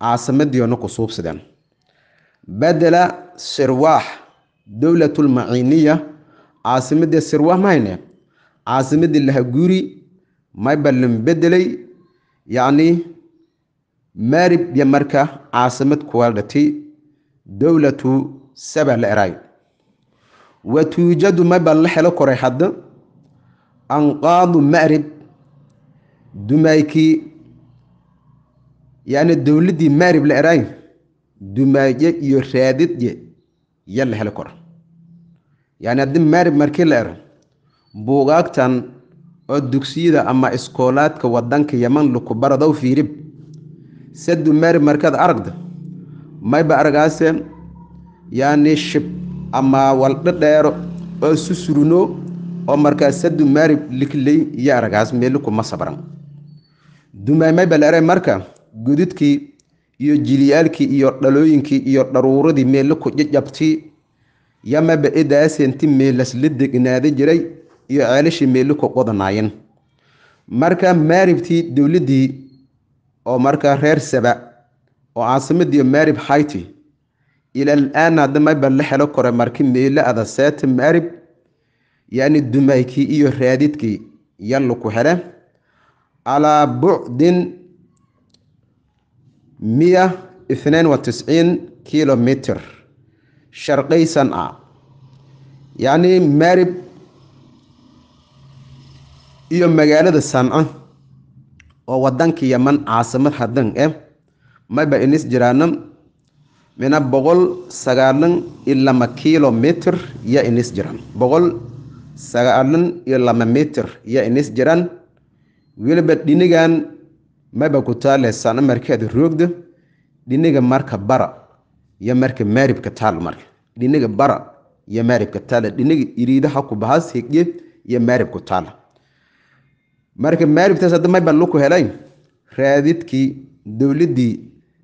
caasimadiyoona ku suubsadeen badela sirwaax dowlatulmaciiniya caasimadii sirwaax mahayne caasimadii lahaguuri mayba lan bedelay yacni maarib iyo marka caasimad kuwaadhati dowlatu sabah la eraay wa tuujadu mabaa la helo koray hadda anqaadu marib dumaykii yani dowladdii maarib la eraay dumaaye iyo raadidye ya la helo kora yani haddii maarib markii la ero buugaagtan oo dugsiyada ama iskoolaadka wadanka yaman laku baradow fiirib sadu mari markaad aragda mayba aragaase yani shib ama waldho dheero oo susuruno oo markaas sadu mari likley iyo aragaas meeliku ma sabran dumaamayba laare marka gududkii iyo jiliyaalkii iyo dhalooyinkii iyo dharuuradii meeliku jajabtii yamaba edaasentii meelasla degnaadan jiray iyo ceelashii ku qodanaayeen marka maaribtii dowladdii oo markaa reer saba oo caasimaddiiyo maarib hayti ilaalaan hadda mayba la helo kore marki meelo ada seeta maarib yani dumaykii iyo raadidkii ku hele calaa bucdin miya ithnayn wa tisciin kilomitr sharqay sanca ah. yacni maarib iyo magaalada saamco oo wadanka yaman caasimad hadan eh mayba inis jiraana mina boqol sagaalan iyo lama kilomitr ya inis jiraan boqol sagaalan iyo lama mitr ya inis jiraan weliba dhinigan mayba ku taale saano markeeda roogda dhiniga marka bara iyo marka maaribka taal marka dhiniga bara iyo maaribka taala dhiniga iriidaha ku bahas hegye iyo maaribku taala marka maaribtaas hadda mayban luku helay raadidkii dowladii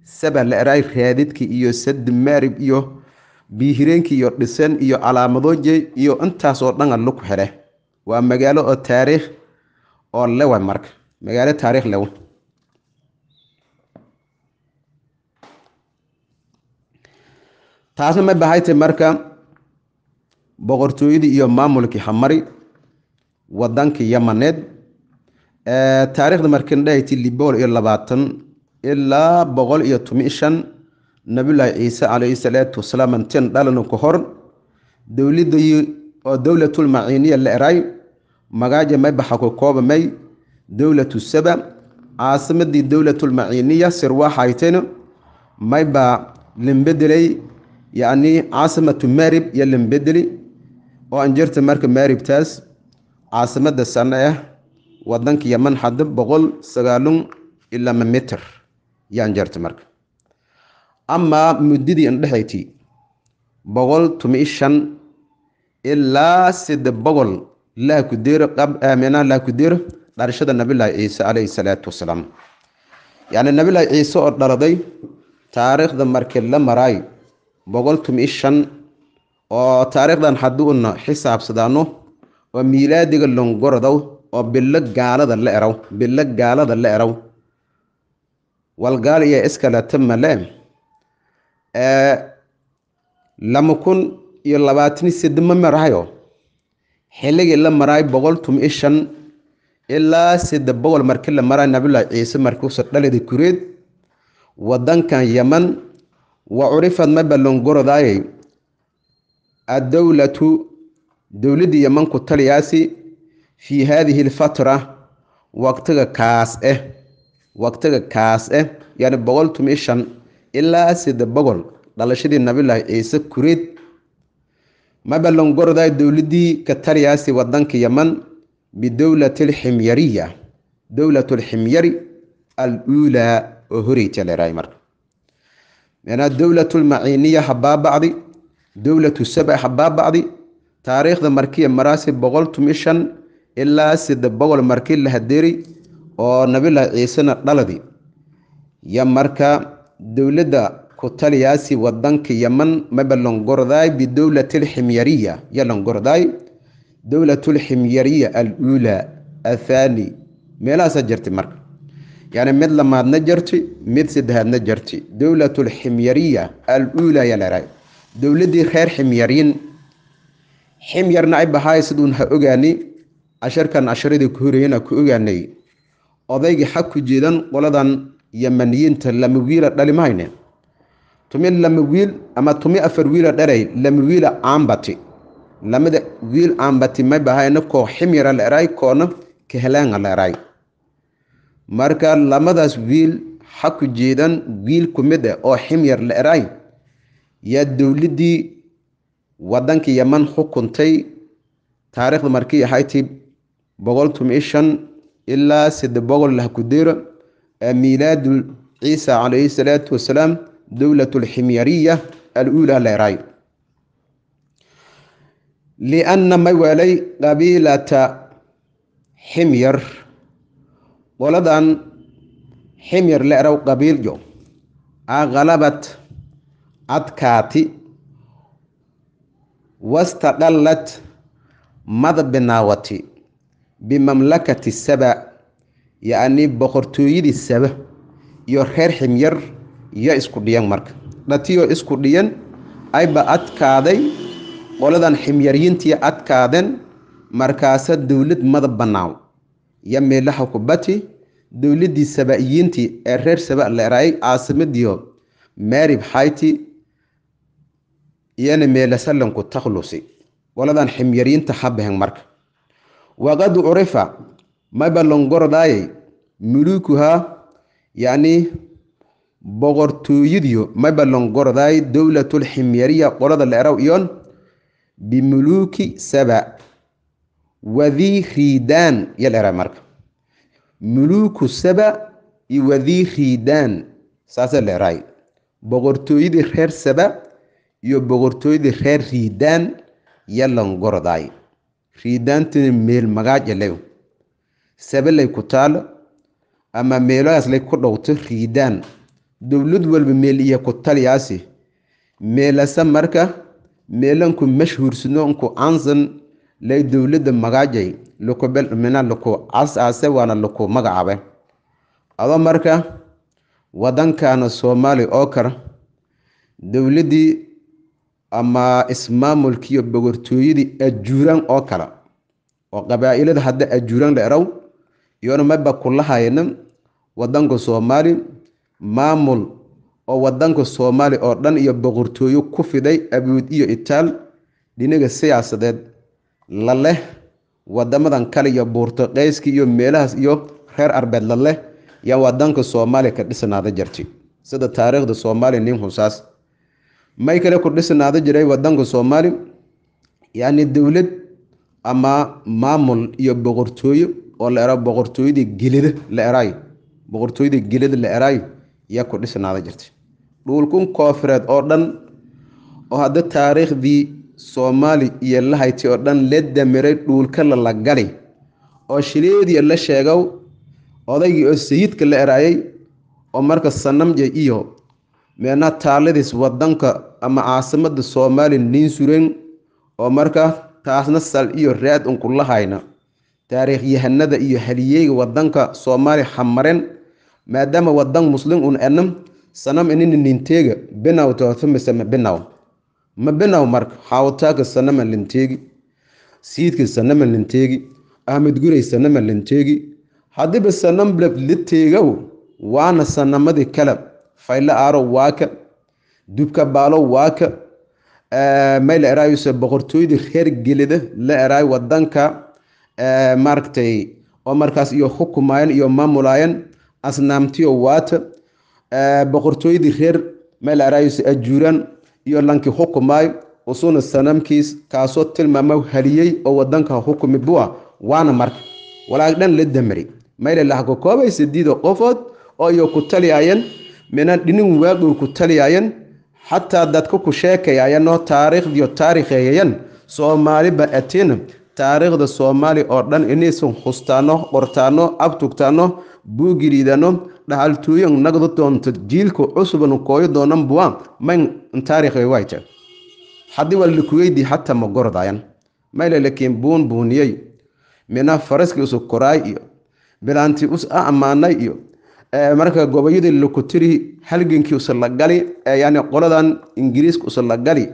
saba la eraay raadidkii iyo sadi maarib iyo biihireenkii iyo dhisan iyo calaamadooje iyo intaasoo oo dhan a luku hele waa magaalo oo taariikh oo lewa marka magaalo taariikh lewa taasna may bahaytay marka boqortooyadii iyo maamulkii xamari wadankii yamaneed Eh, taariikhda markindhahti liboqol iyo labaatan ilaa boqol iyo tomi shan nabiyulaahi ciise caleyhi salaatu wasalaam anten dhalano ka hor dowladii oo dowlatul maciiniya la eray magaaja may baxa ku koobamay dowlatu saba caasimadii dowlatul maciiniya sirwaa hayten mayba limbedeley yacni caasimatu maarib iyo limbedeli oo an jirta marka maaribtaas caasimada sanne ah wadanka yaman hadda boqol sagaalun ilama ma yaan jeertay marka amaa muddadii indhexayti boqol tumi shan ilaa side boqol laa ku deero qab aaminaa laa ku deero dhalashada nabilaahi ciise calayhi salaatu wasalaam yacni nabilaahi ciise oo dharaday taariikhda markii la maraay boqol tumi shan oo taariikhdan haddii una xisaabsadaano oo miilaadiga longorodow oo bilo gaalada la eraw bilo gaalada la eraw walgaal iyo iskaleta male ee lama kun iyo labaatan sade ma marahayo xilligii la maraay boqol tum i shan ilaa sadde boqol markii la maraay nabiyullaahi ciise markuusoo dhalida kureed wadankan yaman wa curifad ma balongorodaayay addowlatu dowladii yaman ku taliyaasi fii haadihi alfatra waqtiga kaas eh waqtiga kaas eh yani boqol tumi shan ilaa sida boqol dhalashadii nabilaahi ciise kureed ma ballangoraday dowladii katariyaasi wadanka yaman bidowlati alximyariya dowlatu alximyari al oo horeyta leerahay marka meenaa dowlatu lmaciiniya habaabacdi dowlatu sabc habaabacdi taariikhda markiya maraasi boqol tumi shan ilaa saddex bogol markii la hadeeray oo nabilahi ciisena dhaladi yo marka dowladda ku taliyaasi wadanka yeman maba longordaay bidowlatilximyariya ya longordaay dowlatulximyariya aluulaa athaani meelahaasaa jirtay marka yani mid lamaadna jirtay mid saddexaadna jirtay dowlatulximyariya aluulaa yaa leeraay dowladdii reer ximyariin ximyarna ay bahaay siduun ogaani casharkan casharadii ku horeeyeen ku ogaanay odaygii xag ku jeedan qoladan yamaniyiinta lama wiila dhalimahayne tumi lama wiil ama tumi afar wiila dhalay lama wiila caambati lamada wiil caambati may bahayna koo ximira la eray koona kahalaanga la eray marka lamadaas wiil xag ku jeedan wiil ku mid eh oo ximyar la eray yaa dowladdii waddankii yaman xukuntay taariikhda markii ahayd boqolkiiba shan ilaa saddex boqol la gudeero miilaadu ciisa calayhi salaatu wasalaam dowlat alximyariya alula leeraay lianna ma weelay qabiilata ximyar qoladan ximyar leeraw qabiiljo a khalabad adkaati wastadhallad mad binaawati bimamlakati saba yacni boqortooyadii saba iyo reer ximyar iyo isku dhiyan marka dhatiyo isku dhiyan ayba adkaaday qoladan ximyaryiintii adkaadeen markaasa dowlad mada bannaaw yo meelaha kubati dowladdii saba'iyiintii ee reer saba la eraayay caasimadiyo marib hayti iyona meelasalanku takhlusi qoladan ximyaryiinta habehen marka waqad curifa ma mulukuha muluukuhaa yacni boqortooyadiyo ma ballangorodaaye dowlatulximyariya qolada la eraw iyoon bimuluuki saba wadii riidaan yal era marka muluuku saba iyo wadii riidaan saasa la boqortooyadii reer saba iyo boqortooyadii reer riidaan ya gorodaay riidaantini meel magaaj elew sabalay ku taalo ama meelogaas lay ku dhowto riidaan dublud walba meel iyo ku taliyaasi meelasa marka meelanku mashhuursino nku ansan lay dowladda magaajay laku belmina casaase waana luku magacabe ado marka wadankaana soomaali oo kara dowladdii ama iyo bogortooyadii ajuuraan oo kale oo qabaa-ilada hadda ajuuraan dheeraw iyona maba kula haynin wadanka soomaali maamul oo wadanka soomaali oo dhan iyo boqortooyo ku fiday abuud iyo itaal dhinaga siyaasadeed la leh wadamadan kale iyo buurtaqayski iyo meelahaas iyo reer arbeed la leh yaa wadanka soomaaliya ka dhisanaada jarti sida taariikhda soomaaliya nin husaas may kale kordhisnaada jiray wadanka soomaali yani dowlad ama maamul iyo boqortooyo oo la boqortooyada gelida la erayo boqortooyada gelida la eraayo yaa kordhisnaada jirtay dhulkun koofireed oo dhan oo hadda taariikhdii soomaali iyo la haytay oo dhan la damiray dhuulka lalagalay oo shileediya la sheegow odaygii oo sayidka la eraayay oo marka sanamja iyo meenaa taaladiis wadanka ama caasimada soomaali niin oo marka taasna sal iyo raad un ku taariikh yahanada iyo haliyeyga wadanka soomaali xamaren maadaama wadan muslim un enam sanam inini ninteega binaw tootamise ma binaw ma binaw marka xaawataaka sanama linteegi siidka sanama linteegi ahmed guray sanama linteegi haddiiba sanam blab liteegow waana sanamadi kale fayla aro waaka dubka baalo waaka may la eraayose boqortooyda reer gelida la eraay wadanka maaragtay oo markaas iyo xukumayan iyo maamulayan asnaamtiyo waata boqortooyadii reer may la eraayose iyo lanki xukumaay usuna sanamkiis kaasoo tilmaamo haliyey oo wadanka xukumi bua ah, waana marka walaagdhan la damari mayle laha ka koobay sidiida qofood oo iyo ku taliyaayan minan dhinin waagow ku taliyaayan xataa dadka ku sheekayayanoo taariikhdiyo taariikheeyayan soomaaliba atin taariikhda soomaali oo dhan inaysan hustaano qortaano abtugtaano buugiliidano dhahaltuuyan nagda doonto jiilka cusuban kooyo doonan buwa man taariikhe wayta haddii waa lakuweydii hataa ma gordayan maylalakiin buun buuniyey mina faraski usu koraay iyo bilaanti us a ammaanay iyo Eh, marka goboyadii lokotiri halgankii usan la gali eh, yani qoladan ingiriiska usan la gali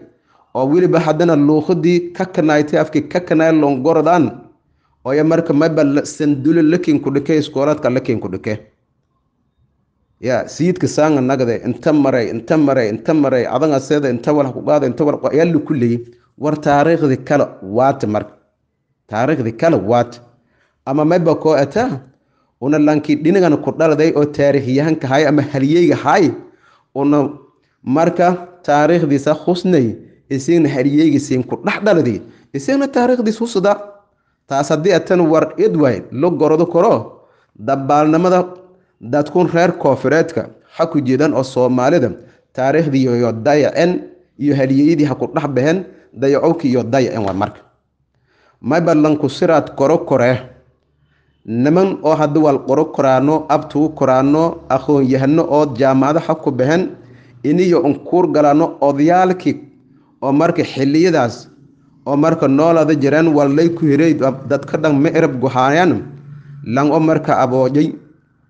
oo weliba haddana luuqadii ka kakanay afkii ka kanaay longorodan oya marka maba sandule lakinku dhike iskoolaadka lakinku dhike ya sayidka saanga nagde inta maray inta maray inta maray adaga seeda inta walax ku qaado inta walax yaa la kuleeyay war taariikhdii kale waat marka taariikhdii kale waata ama maba koo ataa una laankii dhinagan ku dhaladay oo taarikhyahanka haay ama halyeyga haay una marka taariikhdiisa husnay isagna halyeygiisiin ku dhex dhaladay isagna taariikhdiis husda taas haddii atan war idway lo gordo karo dabaalnimada dadkun reer koofureedka ha ku jidan oo soomaalida taariikhdiiyo dayacen iyo halyeyadii ha ku dhex baheen dayacowki iyo dayacen waa marka may ballanku siraad koro koree niman oo hadda waal qoro koraano abtuu koraano aqoon-yahano ood jaamacadaha ku baxeen iniyo unkuur galaano odayaalkii oo marka xiliyadaas oo marka noolada jireen wallay ku hireyd dadka dhan ma erab guhaayaan lang oo marka aboojay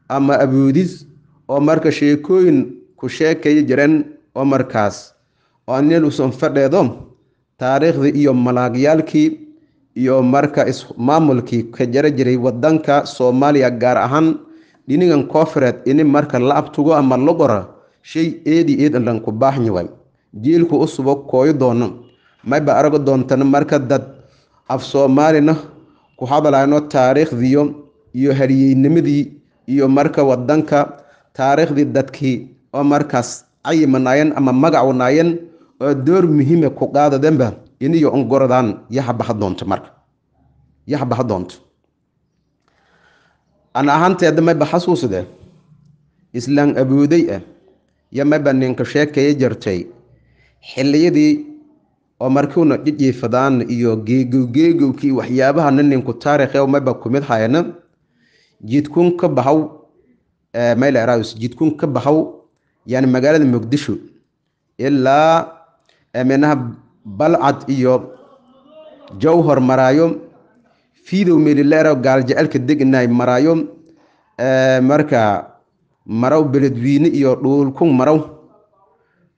ama abuudis oo marka sheekooyin ku sheekaya jireen oo markaas oo usan fadheedo taariikhdii iyo malaagyaalkii iyo marka ismaamulkii ka jara jiray wadanka soomaaliya gaar ahaan dhinigan koofureed ini marka la abtugo ama logora shay eedi eed ku baahan jiilku u subo kooyo doono mayba arago doontan marka dad af soomaalina ku hadlayno taariikhdiyo iyo haryeynimadii iyo marka wadanka taariikhdii dadkii oo markaas cayi ama magac wanaayeen oo door muhiima ah ku qaadadeenba iniyo ongoradaan yahabahadoonto marka yahabahadoonto an ahaanteeda mayba xasuusde islaan abuuday ah yo mayba ninka sheekaya jartay xiliyadii oo markuuna dhidhiifadaana iyo geegow geegowkii waxyaabahana ninku taarikhe mayba kumid hayana jidkun ka baxaw maylarus jidkun ka baxaw yani magaalada muqdisho ilaa minaha balcad iyo jawhor maraayo fiidow melilero gaaljecelka degnaay maraayo eh, marka maraw beledwiine iyo dhuulkun maraw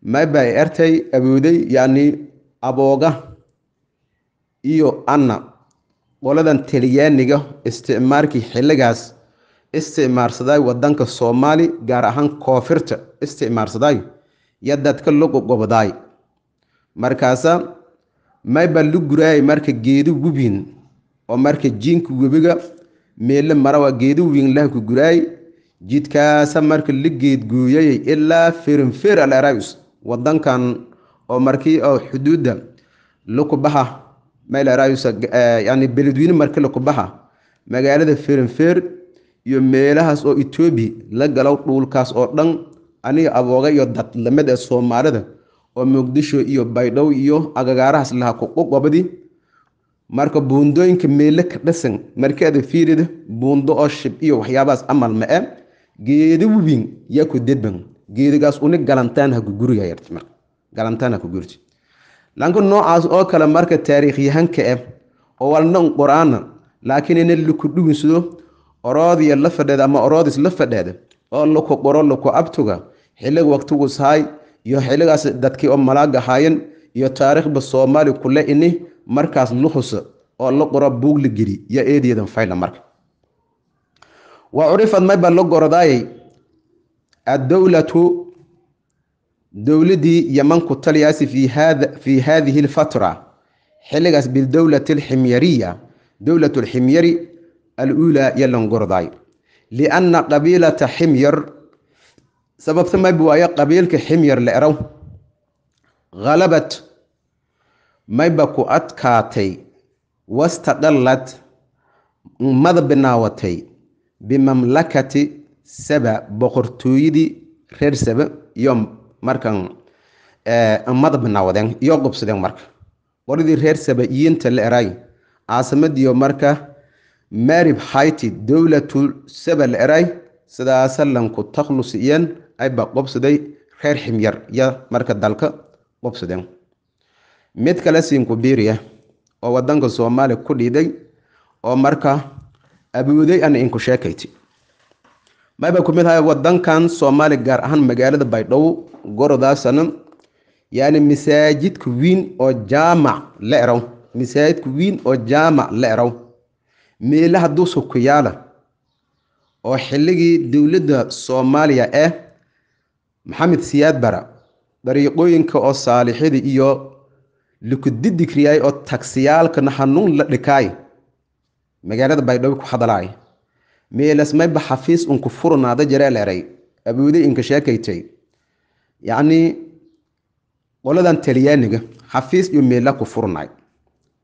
mabay ertay awooday yani abooga iyo anna qoladan talyaaniga isticmaarkii xilligaas isticmaarsaday wadanka soomaali gaar ahaan koofirta isticmaarsadaay yo dadka lagu gobdaay markaasa maybaan lu guraayay marka geedi wubin oo marka jiinka webiga meele marawa geedi wubin lahku guraayay jidkaasa marka la geedgooyayay ilaa ferinfer alaraus wadankan oo markii oo xuduudda lakubaxa maylarus eh, yani beledweyne marka lakubaxa magaalada ferinfer iyo meelahaas oo etoobiya la galo dhuulkaas oo dhan aniga abooga iyo dad lamid dadlamada ah soomaalida oo muqdisho iyo baydhabo iyo agagaarahaas lahaa kuqubabadii marka buundooyinka meele ka dhasan markaada fiirida buundo oo shib iyo waxyaabahaas amal ma-e eh. geeda wubin yaa dedban geedigaas uni galantaan ha kuguriyayart marka galantaan lanka noocaas oo kale marka taariikh yahanka ah oo walnan qur-aana laakiin ina laku dhuginsido oroodiya la fadheeda ama oroodis la fadheeda oo laku qoro laku abtuga xillig waqtigus hay iyo xiligaas dadkii oo malaag ahaayeen iyo taariikhba soomaali kule ini markaas nuxusa oo la qora buug la geli yo eedeedan fayla marka wa curifad mayba la gordaayay addowlatu dowladii yaman ku taliyaasi fii haadihi lfatra xiligaas bidowlati alximyariya dowlatu alximyari aluulaa yalan gordaay lianna qabiilata ximyar sababsamab waayo qabiilka ximyar la erow khalabat mayba ku adkaatay wastadhallad mada binaawatay bimamlakati saba boqortooyadii reer saba iyo markan mada iyo qubsadeen marka qoradii reer saba iyinta la eray caasimadiiyo marka marib hayti dowlatu saba la eray sidaasa lanku takhlusiyen ayba qobsaday reer ximyar ya marka dalka qobsadeen mid kale sinkubiiriya oo wadanka soomaaliya ku dhiiday oo marka abuuday ana inku sheekayti mayba ku mid ahay wadankan soomaali gaar ahaan magaalada baydhabo gorodaasana yani masaajidka wiin oo jaamac la erow masaajidka wiin oo jaamac la erow meelaha duusa ku yaala oo xilligii dowladda soomaaliya eh maxamed siyaad bara dariiqooyinka oo saalixida iyo likuddidikriyay oo tagsiyaalkana hanuun la dhikaay magaalada baydhabo ku hadalaay meelasmayba xafiis unku furnaada jareeleeray abuude inka sheekaytay yacnii qoladan talyaaniga xafiis iyo meela ku furnaay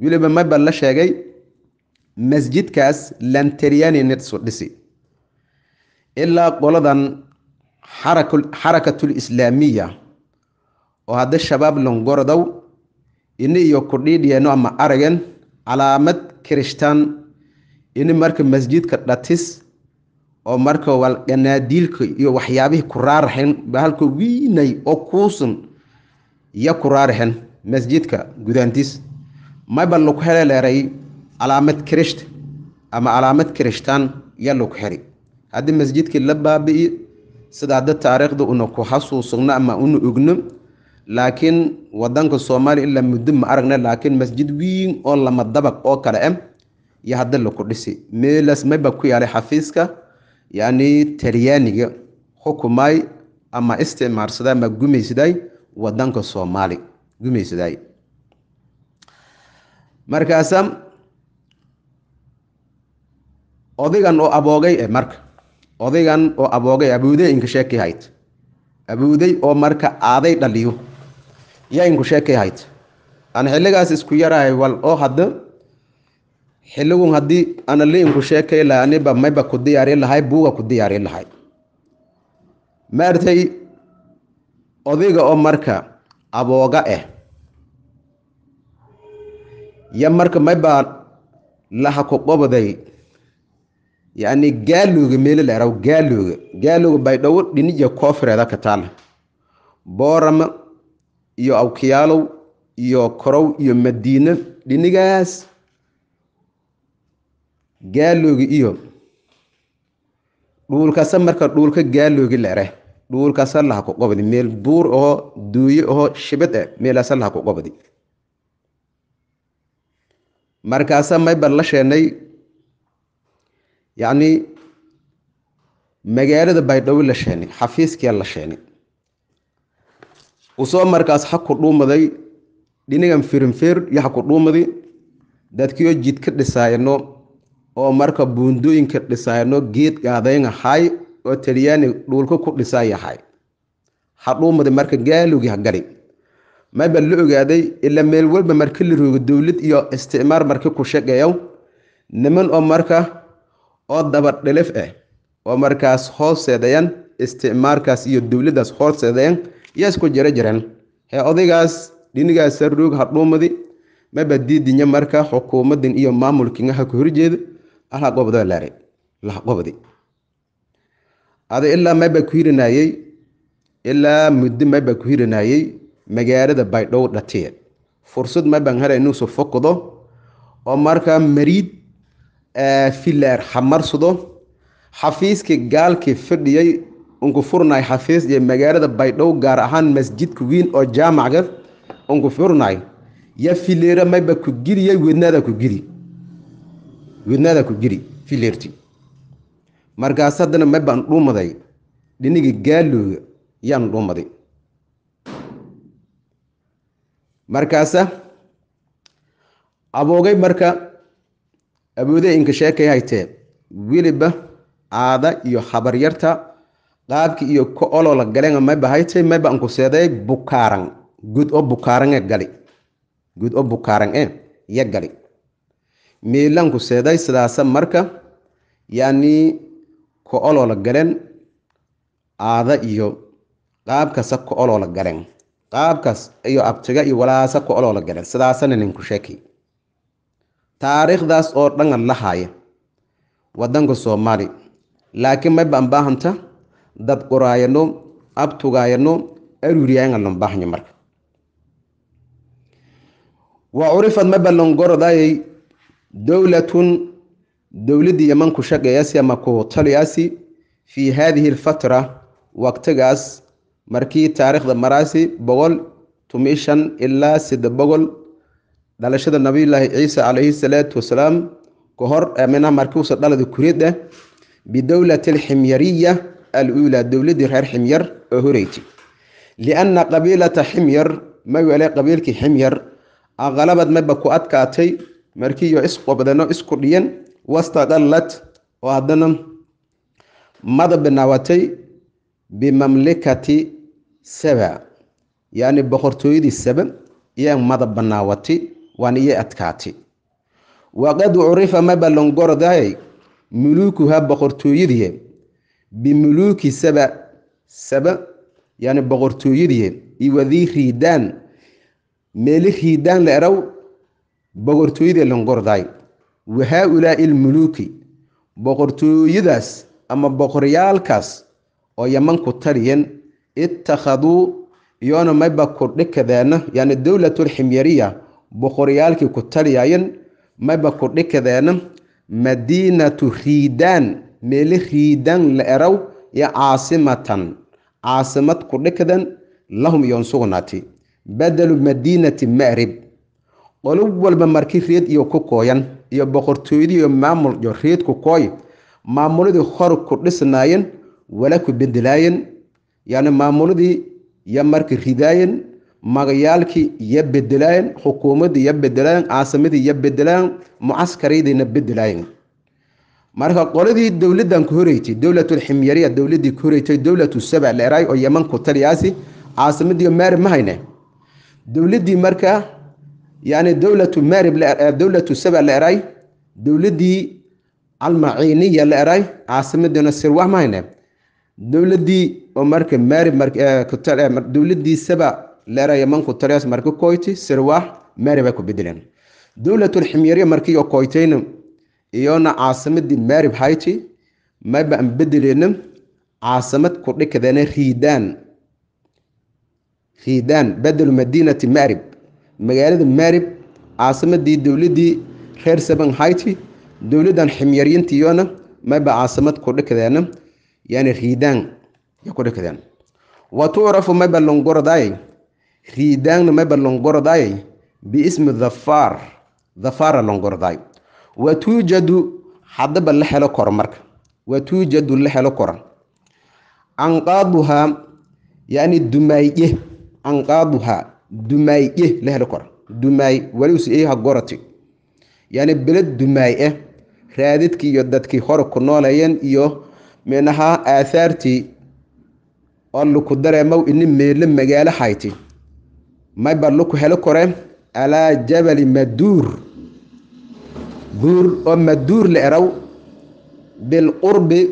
wiliba mayba la sheegay masjidkaas lantalyaani nidsu dhisi ilaa qoladan xarakatul oo hadda shabaab longorodow ini iyo kudhiidhiyeno ama aragen calaamad kirishtaan ini marka masjidka dhatis oo marka walqanaadiilka iyo waxyaabihii ku raaraxen bahalka wiinay oo kuusun ya ku raaraxen masjidka gudaantiis mayba laku heleleeray calaamad kirishta ama calaamad kirishtaan ya laku heri haddii masjidkii la baabi'i sida hadda taariikhda una ku xasuusugno ama una ogno laakiin wadanka soomaaliya ilaa muddo ma aragna laakiin masjid wiin oo lama dabaq oo kale ah iyo hadda laku dhisi meelaas mayba ku yaalay xafiiska yacni talyaaniga xukumaay ama isticmaarsaday ama gumaysaday wadanka soomaali gumaysaday markaasa odigan oo aboogay e marka odaygan oo abooga abuuday inku sheekii hayt abuuday oo marka aaday dhaliyo yaa inku sheekay hayd aan xilligaas isku yarahay wal oo hadda xilligun haddii ana inku sheekay laha aniba mayba ku diyaari lahay buuga ku diyaari lahay maartay odayga oo marka abooga ah eh. ya marka mayba laha ku qobday yani gaalooga meelo la yaraw gaalooga gaalooga baydhawo dhinija koofireeda ka taala boorama iyo awkiyaalow iyo korow iyo madiino dhinigaas gaalooga iyo dhuulkasa marka dhuulka gaaloogi lere dhuulkasa laha ku qobdi meel buur aho duuye aho shibad e eh, meelaasa laha ku qobdi markaasa maybal la sheenay yacnii magaalada baydhabo la sheenay xafiiskiia la sheenay usoo markaas ha ku dhuumaday dhinagan firinfeer iyo ha ku dhuumaday dadkiyo jid ka dhisaayno oo marka buundooyinka dhisaayno geed gaadayn ahay oo talyaani dhuulka ku dhissaayahay ha dhuumaday marka gaalowgii ha gari maba la ogaaday ilaa meel walba marka la roogo dowlad iyo isticmaar marka ku shaqeeyo niman oo marka oo daba dhilif ah eh, oo markaas hooseedayan isticmaarkaas iyo dowladaas hooseedayan yaa isku jira jiran hee odaygaas dhinigaas sardhoog hadhuumadi maba diidinya marka xukuumadan iyo maamulkin ha ku horjeedo alhaqobda laare lahqobdi ada ilaa maba ku hirinaayey ilaa muddo maba ku hirinaayey magaalada baydhow dhatiye fursad maban hara inuu sufakdo oo markaa mariid filaer xamarsado xafiiskii gaalkii fadhiyey unku furnaay xafiis iyo magaalada baydhow gaar ahaan masjidka wiin oo jaamacga ah, unku furnaay ya fileera mayba ku giriyay wednaada ku giri wednaada ku giri fileerti markaas haddana may dhuumaday dhinigii gaalooga yaan dhuumaday markaasa aboogay marka abuude inka sheekay haytee wiliba aada iyo habaryarta qaabki iyo ka olola galenga mayba haytay mayba ankuseeday bukaarang gud o bukaarang gali gud o bukaarang ya gali miila sidaasa marka yani ka olola galen aada iyo qaabkasa ka olola galen qaabkaas iyo abtiga iyo walaasa ka olola galen sidaasananinku sheekay taariikhdaas oo dhanga la haaya wadanka soomaali laakiin may baan baahanta dadquraayano abtugaayano aruriyaanga lon baahanya marka wa curifad ma ballangorodayay dowlatun dowladdii yaman ku shaqeeyaasi ama ku taliyaasi fii haadihi alfatra waqtigaas markii taariikhda maraasi boqol tumishan ilaa sida boqol dhalashada nabiyulaahi ciisa calayhi salaatu wasalaam kahor mina markuusa dhalada kurida eh, bidowlati alximyariya aluulaa dowladii reer ximyar oo horeytay lianna qabiilata ximyar magale qabiilkii ximyar aqalabad maba ku adkaatay markiiyo isqobdano isku dhiyan wastaqallat oo haddana madab nawatay bimamlikati saba yacni boqortooyadii saba yaa madab banaawatay waan iyo adkaati waqad curifa ma ballangoordahay muluukuha boqortooyadiye bimuluuki saba saba yani boqortooyadiye iwadii riidaan meeli riidaan la erow boqortooyadee langordaay wahaaulaai haa boqortooyadaas ama boqoryaalkaas oo yaman ku taliyan ittakhaduu iyoona mayba kordhikadeenna yani dowlat alximyariya boqoryaalkii ku taliyayan mayba ku dhikadeenna madiinatu riidaan meeli riidaan la erow iyo caasimatan caasimad ku dhikadan lahum yoon sugnaati badalu madiinati marib qolo walba markii reed iyo ku kooyan iyo boqortooyadiiyo maamul iyo riid ku kooy maamuladii hor ku dhisnaayeen wala ku bedelaayeen yani maamuladii iyo markii ridaayen magayaalkii ya bedelaayeen xukuumaddii ya bedelaayeen caasimadii ya bedelaayeen mucaskariyadiina bedelaayeen marka qoladii dowladdan ku horeytay dowlatulximyariya dowladii ku horeytay dowlatu saba dheeraay oo yeman ku taliyaasi caasimadii maarib ma hayne dowladdii marka yani dowlatu maarib eh, dowlatu saba dheeraay dowladdii almaciiniya dheeraay caasimadiina sirwah ma hayne dowladii oo marka maarib eh, eh, dowladii saba leeraya manku taliyaas marki koyti sirwaax mary bay ku bedeleen dowlatul ximyariya markii oo koytayna iyona caasimadii marib hayti mayba aan bedeleenin caasamad ku dhikadana riidaan riidaan bedelu madiinati marib magaalada marib caasimadii dowladii reer saban hayti dowladan ximyariyintiyona mayba caasamad ku dhikadana yani riidaan ya ku dhikadeen wa tucrafu mayba riidaangna meba longordayay biismi dhafaar dhafaara longordaay wa tuujadu haddaba la helo koro marka wa la helo kora anqaaduhaa yani dumaayye anqaaduhaa dumaayye la helo kora dumaay walius eeyaha gorati yani beled dumaay eh raadidkii iyo dadkii hore ku noolayeen iyo minahaa aahaartii oo laku dareemow ini meele magaalo hayti maybar loku helo kore alaa jabali maduur duur oo maduur la eraw bilqurbi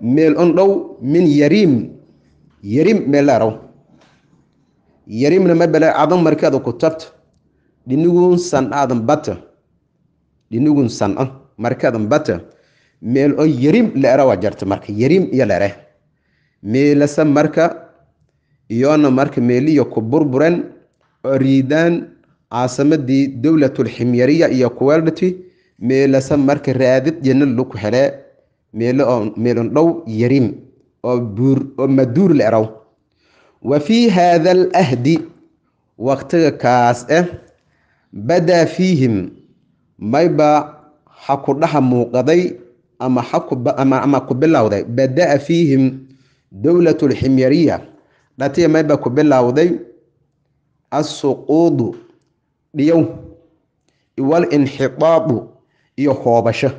meel on dhow min yariim yariim meel la eraw yariimna maybale cadan markeeda ku tabta dhinigun sanaadan bata dhinigun sana markeedan bata meel on yariim la era jarta marka yariim iyo la ere meelasa marka iyoona marka meeliyo ku burburen coriidaan caasimadii dowlatulximyariya iyo kuwality meelasa marka raadid janna lagu helee meelon dhow yarim oo maduur la eraw wa fii haada alahdi waqtiga kaas eh badaa fiihim mayba ha dhaha muuqaday ama ku bilowday badaa fiihim dowlatulximyariya dhatiya mayba ku bilowday assuquudu dhiyow walinxidaadu iyo hoobasho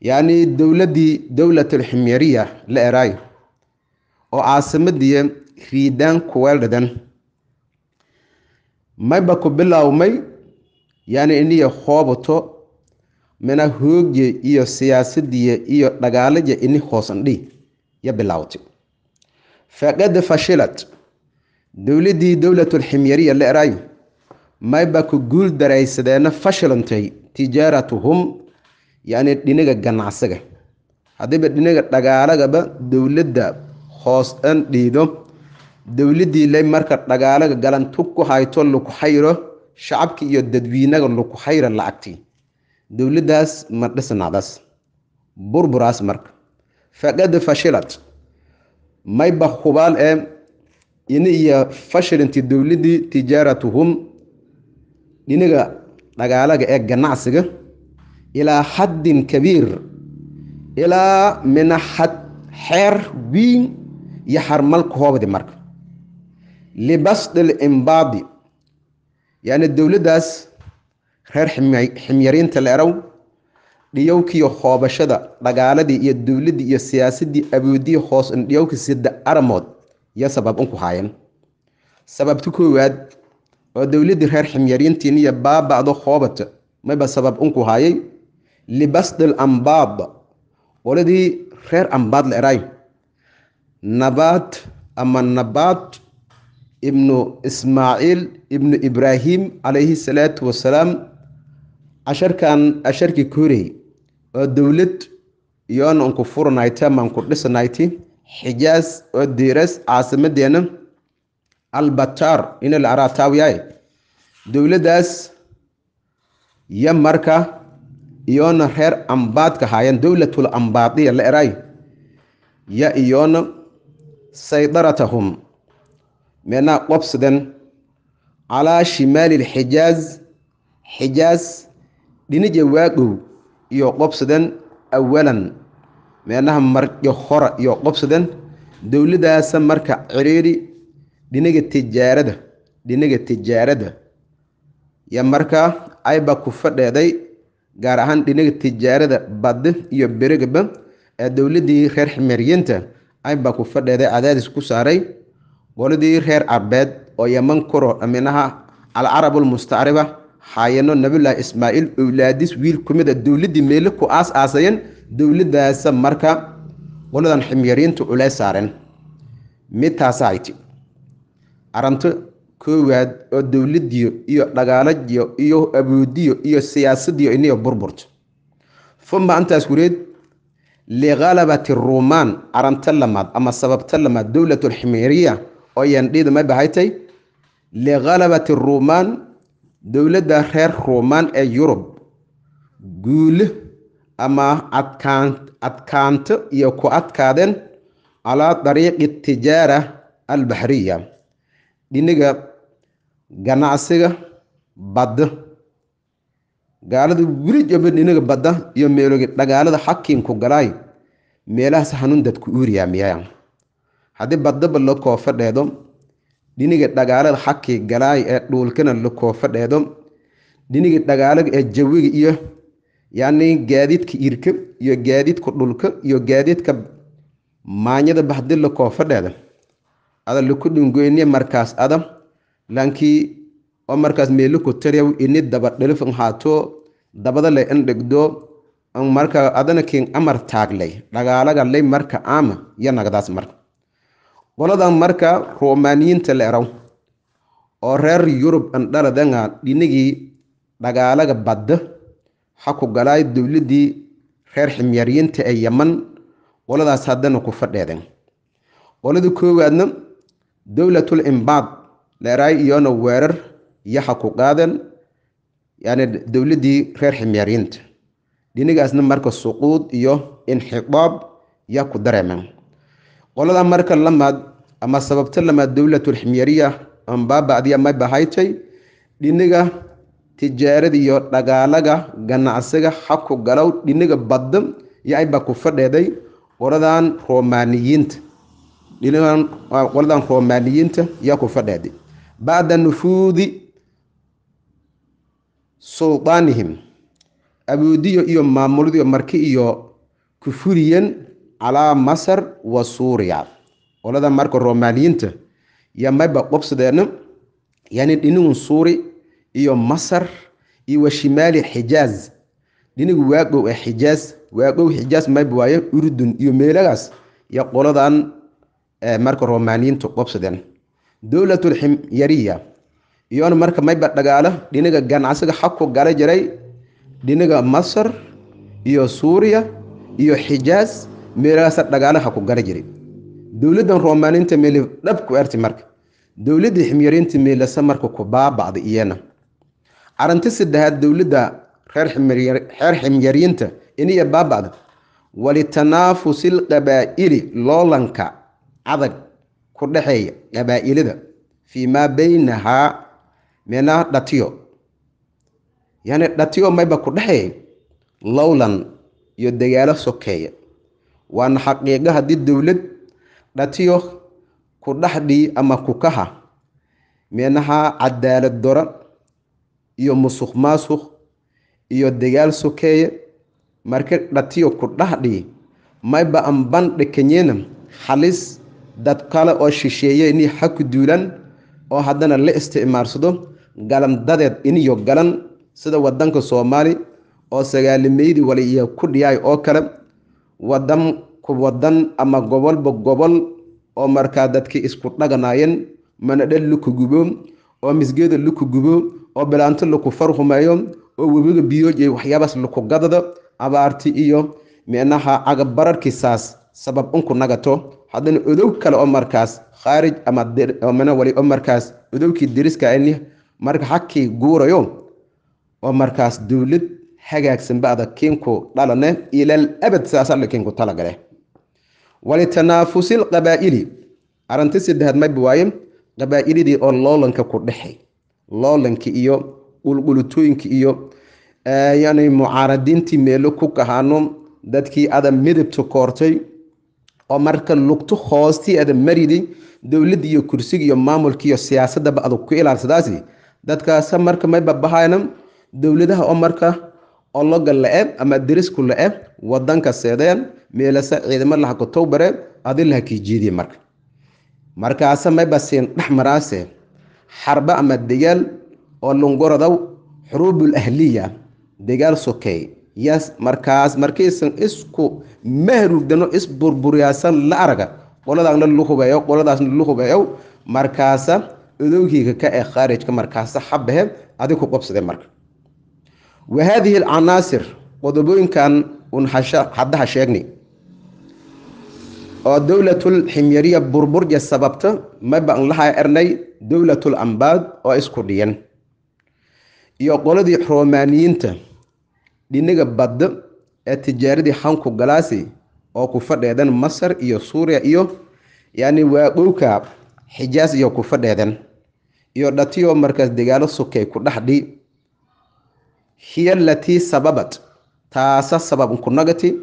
yacnii dowladdii dowlatulximyariya la eraayo oo caasimadiiya riidaan kuweeldhadan mayba ku bilaawmay yani iniya hoobato mina hoogye iyo siyaasadiya iyo dhagaalaya ini hoosandhi dhii ya bilaawtay faqad fashilat dowladdii dowlatulximyariya la erayo mayba ku guul daraysadeenna fashilantay tijaaratuhum yacni dhinaga ganacsiga haddiiba dhinaga dhagaalagaba dowladda hoos dhan dhiido dowladdii lay marka dhagaalaga galantu ku hayto laku xayro shacabki iyo dadweynaga laku xayro lacagtii dowladdaas ma dhisnacdas burburaas marka faqad fashilat mayba hubaal ee eh, ina iyo fashlinti dowladii tijaaratuhum dhiniga dhagaalaga ee ganacsiga ilaa xaddin kabiir ilaa minaxad xeer wiin iyo xarmal koobdi marka libasdil imbaadi yani dowladdaas reer ximyariinta leerow dhiyowkiiyo hoobashada dhagaaladii iyo dowladdii iyo siyaasadii aboodii hoos dhiyowkii sida aramood iyo sabab unku haayeen sababta koowaad oo dowladdii reer ximyariintiin iyo baaba'do hoobata maba sabab unku hayay libasdil ambaad qoladii reer ambaad la eraay nabaad ama nabaad ibnu ismaaciil ibnu ibraahim calayhi salaatu wasalaam casharkan casharkii koorey oo dowlad iyoona unku furanayte ama unku dhisanayti xijaas oo diiras caasimadeena albatar ina la araataawiyaay dowladdaas yo marka iyoona reer ambaadka haayeen dowlatul ambaadiya la eraay ya iyoona saydaratahum meenaa qobsadeen calaa shimaali lxijaaz xijaas dhinaja waagow iyo qobsadeen awalan meelaha maryo hora iyo qobsadan dowladaasa marka ciriiri dhinaga tijaarada dhinaga tijaarada yo markaa ayba ku fadheeday gaar ahaan dhinaga tijaarada badi iyo beregba ee dowladii reer ximeeriyinta ayba ku fadheeday cadaadis ku saaray goladii reer carbeed oo yaman kuro dhaminaha alcarab ulmustacriba hayano nabillaahi ismaaiil owlaadis wiil kumida ah dowladii meele ku aas aasayeen dowladdaasa marka qoladan ximyariintu culeys saareen midtaasahayti aranto koowaad oo dowladiyo iyo dhagaalajiyo iyo abuudiyo iyo siyaasadiyo iniyo burburto fuma antaas wareed likhalabati ruumaan arinto lamaad ama sababto lamaad dowlat alximyariya oo yandhiidma bahaytay likhalabati ruumaan dowladda reer ruumaan ee yurub guule ama adkaanto iyo ku adkaadeen calaa dariiqi tijaara albaxriya dhiniga ganacsiga badda gaalada weli jaba dhiniga badda iyo meelogi dhagaalada xakiinku galaay meelahaas hanuun dadku uuriyaamiyaya haddii baddaba la koofa dheedo dhiniga dhagaalada xakii galaay ee dhuulkana la koofa dheedo dhiniga dhagaalaga ee jawiga iyo yacni gaadiidka irka iyo gaadiidka dhulka iyo gaadiidka maanyada bahdila koofadheeda ada laku dhungoyne markaas ada lankii oo markaas meelaku tarew ini daba dhelifan haato dabadale in dhigdo marka adana kin amar taaglay dhagaalagalay marka ama iyo nagdaas marka qoladan marka romaaniyiinta la oo reer yurub indhaladangaa dhinigii dhagaalaga badda ha ku galaayo dowladdii reer ximyaariyinta ee yaman qoladaas haddana ku fadheedeen qolada koowaadna dowlatul imbaad leeraay iyona weerar iyo ha ku qaadeen yani dowladdii reer ximyaariyinta dhinigaasna marka suquud iyo inxidaab ya ku dareemeen qolada marka lamaad ama sababta lamaad dowlatul ximyaariya ambaabacdiya may dhiniga tijaaradiiyo dhagaalaga ganacsiga xabku galow dhiniga badda yo-ay baa ku fadheeday qoladan romaaniyiinta qoladan ah, roomaaniyiinta yaa ku fadheeday bacda nufuudi suldaanihim abuudiyo iyo maamuladiyo marki iyo kufuriyan calaa masar wa suuriya qolada marka roomaaniyiinta yaa mayba qobsadeena yani dhinigun suuri iyo masar iyo wa shimaali xijaaz dhinigu waagow ee xijaaz waagow xijaaz mayb waaye urdun iyo meelagaas iyo qoladan eh, marka romaaniyiintu qobsadeen dowlatulximyariya iyoona marka mayba dhagaalo dhinaga ganacsiga xabku gala jiray dhinaga masar iyo suuriya iyo xijaaz meelagaasa dhagaalo xabku gala jiray dowladdan romaaniinta meeli dhab ku erti marka dowladdii ximyariinta meelasa marka ku baabacda iyana arrinta saddexaad dowladda reer ximyariinta iniyo baaba'da walitanaafusi lqabaa'ili loolanka cadag ku dhexeeya qabaa'ilada fii maa baynahaa mina dhatiyo yani dhatiyo mayba ku dhexeeya lowlan iyo dagaalo sokeeya waana xaqiiqo haddii dowlad dhatiyo ku dhaxdhii ama kukaha meenaha cadaalad dora iyo musuq maasuq iyo dagaal sokeeye marka dhatiyo ku dhahdhii mayba aan bandhi kenyena halis dad kale oo shisheeye inay xaku ku duulaan oo haddana la isticmaarsado galandadeed iniyo galan sida wadanka soomaali oo sagaalimeydii waliya ku dhiyaay oo kale waddan ku wadan ama gobolba gobol oo markaa dadkii isku dhaganaayeen mana dhalli ku gubo oo misgeeda laku gubo oo bilaanto laku farhumeeyo oo webiga biyooji iyo waxyaabaas laku gadado abaarti iyo micnaha cagabbararkiisaas sabab unku nagato haddana odow kale oo markaas khaarij ama oo markaas odowkii deriska ani marka xagkii guurayo oo markaas dowlad hagaagsan bada kiinku dhalane ilal abad sidaasala kiinku talagale walitanaafusil qabaa'ili arrinti saddexaad mayb qabaa'iladii oo loolanka ku dhexay loolanki iyo ulqulutooyinki iyo eh, yani mucaaradiintii meelo ku kahaano dadkii ada midabta koortay oo marka lugto hoostii ada mariday dowladda iyo kursiga iyo maamulka iyo siyaasadaba adag ku ilaalsadaasi dadkaasa marka may babahayna dowladaha oo marka ologa la-e eh ama derisku la-e eh, wadanka seedeen meelasa ciidamo laha towbare adin laha kii marka markaase may basiin dhex maraase xarbe ama degaal oo lunguradow xuruubul ahliya degaal sokey yas markaas markiisan isku mahrugdano isburburyaasan la araga qoladaana lu hubeeyo qoladaasna lu hubeeyow markaasa odowgiiga ka ee khaarijka markaasa xabahe adig ku qabsadee marka wa haadihi alcanaasir qodobooyinkan un haddaha sheegni oo dowlatul ximyariya burburja sababta ma baan lahaa ernay dowlatul ambaad oo isku dhiyan iyo qoladii romaaniyiinta dhinniga badda ee tijaaradii xanku galaasi oo ku fadheedan masar iyo suuriya iyo yacni waaqowka xijaas iyo ku fadheedan iyo dhatiyo markaas dagaalo sukay ku dhexdhi hiya latii sababat taasa sabab kunagati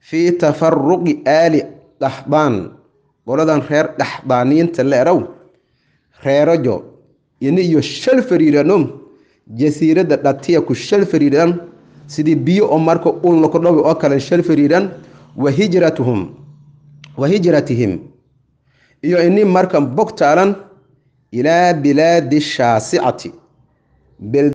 fii tafaruqi aali dhaxbaan qoladan reer dhaxbaaniinta leerow reerajo iniyo shal fariirano jasiiradda dhatiya ku shal fariiran sidii biyo oo marka ulna ku oo kale shal fariiran wa hijratuhum wa hijratihim iyo ini markan bog taalan ilaa bilaadi shaasicati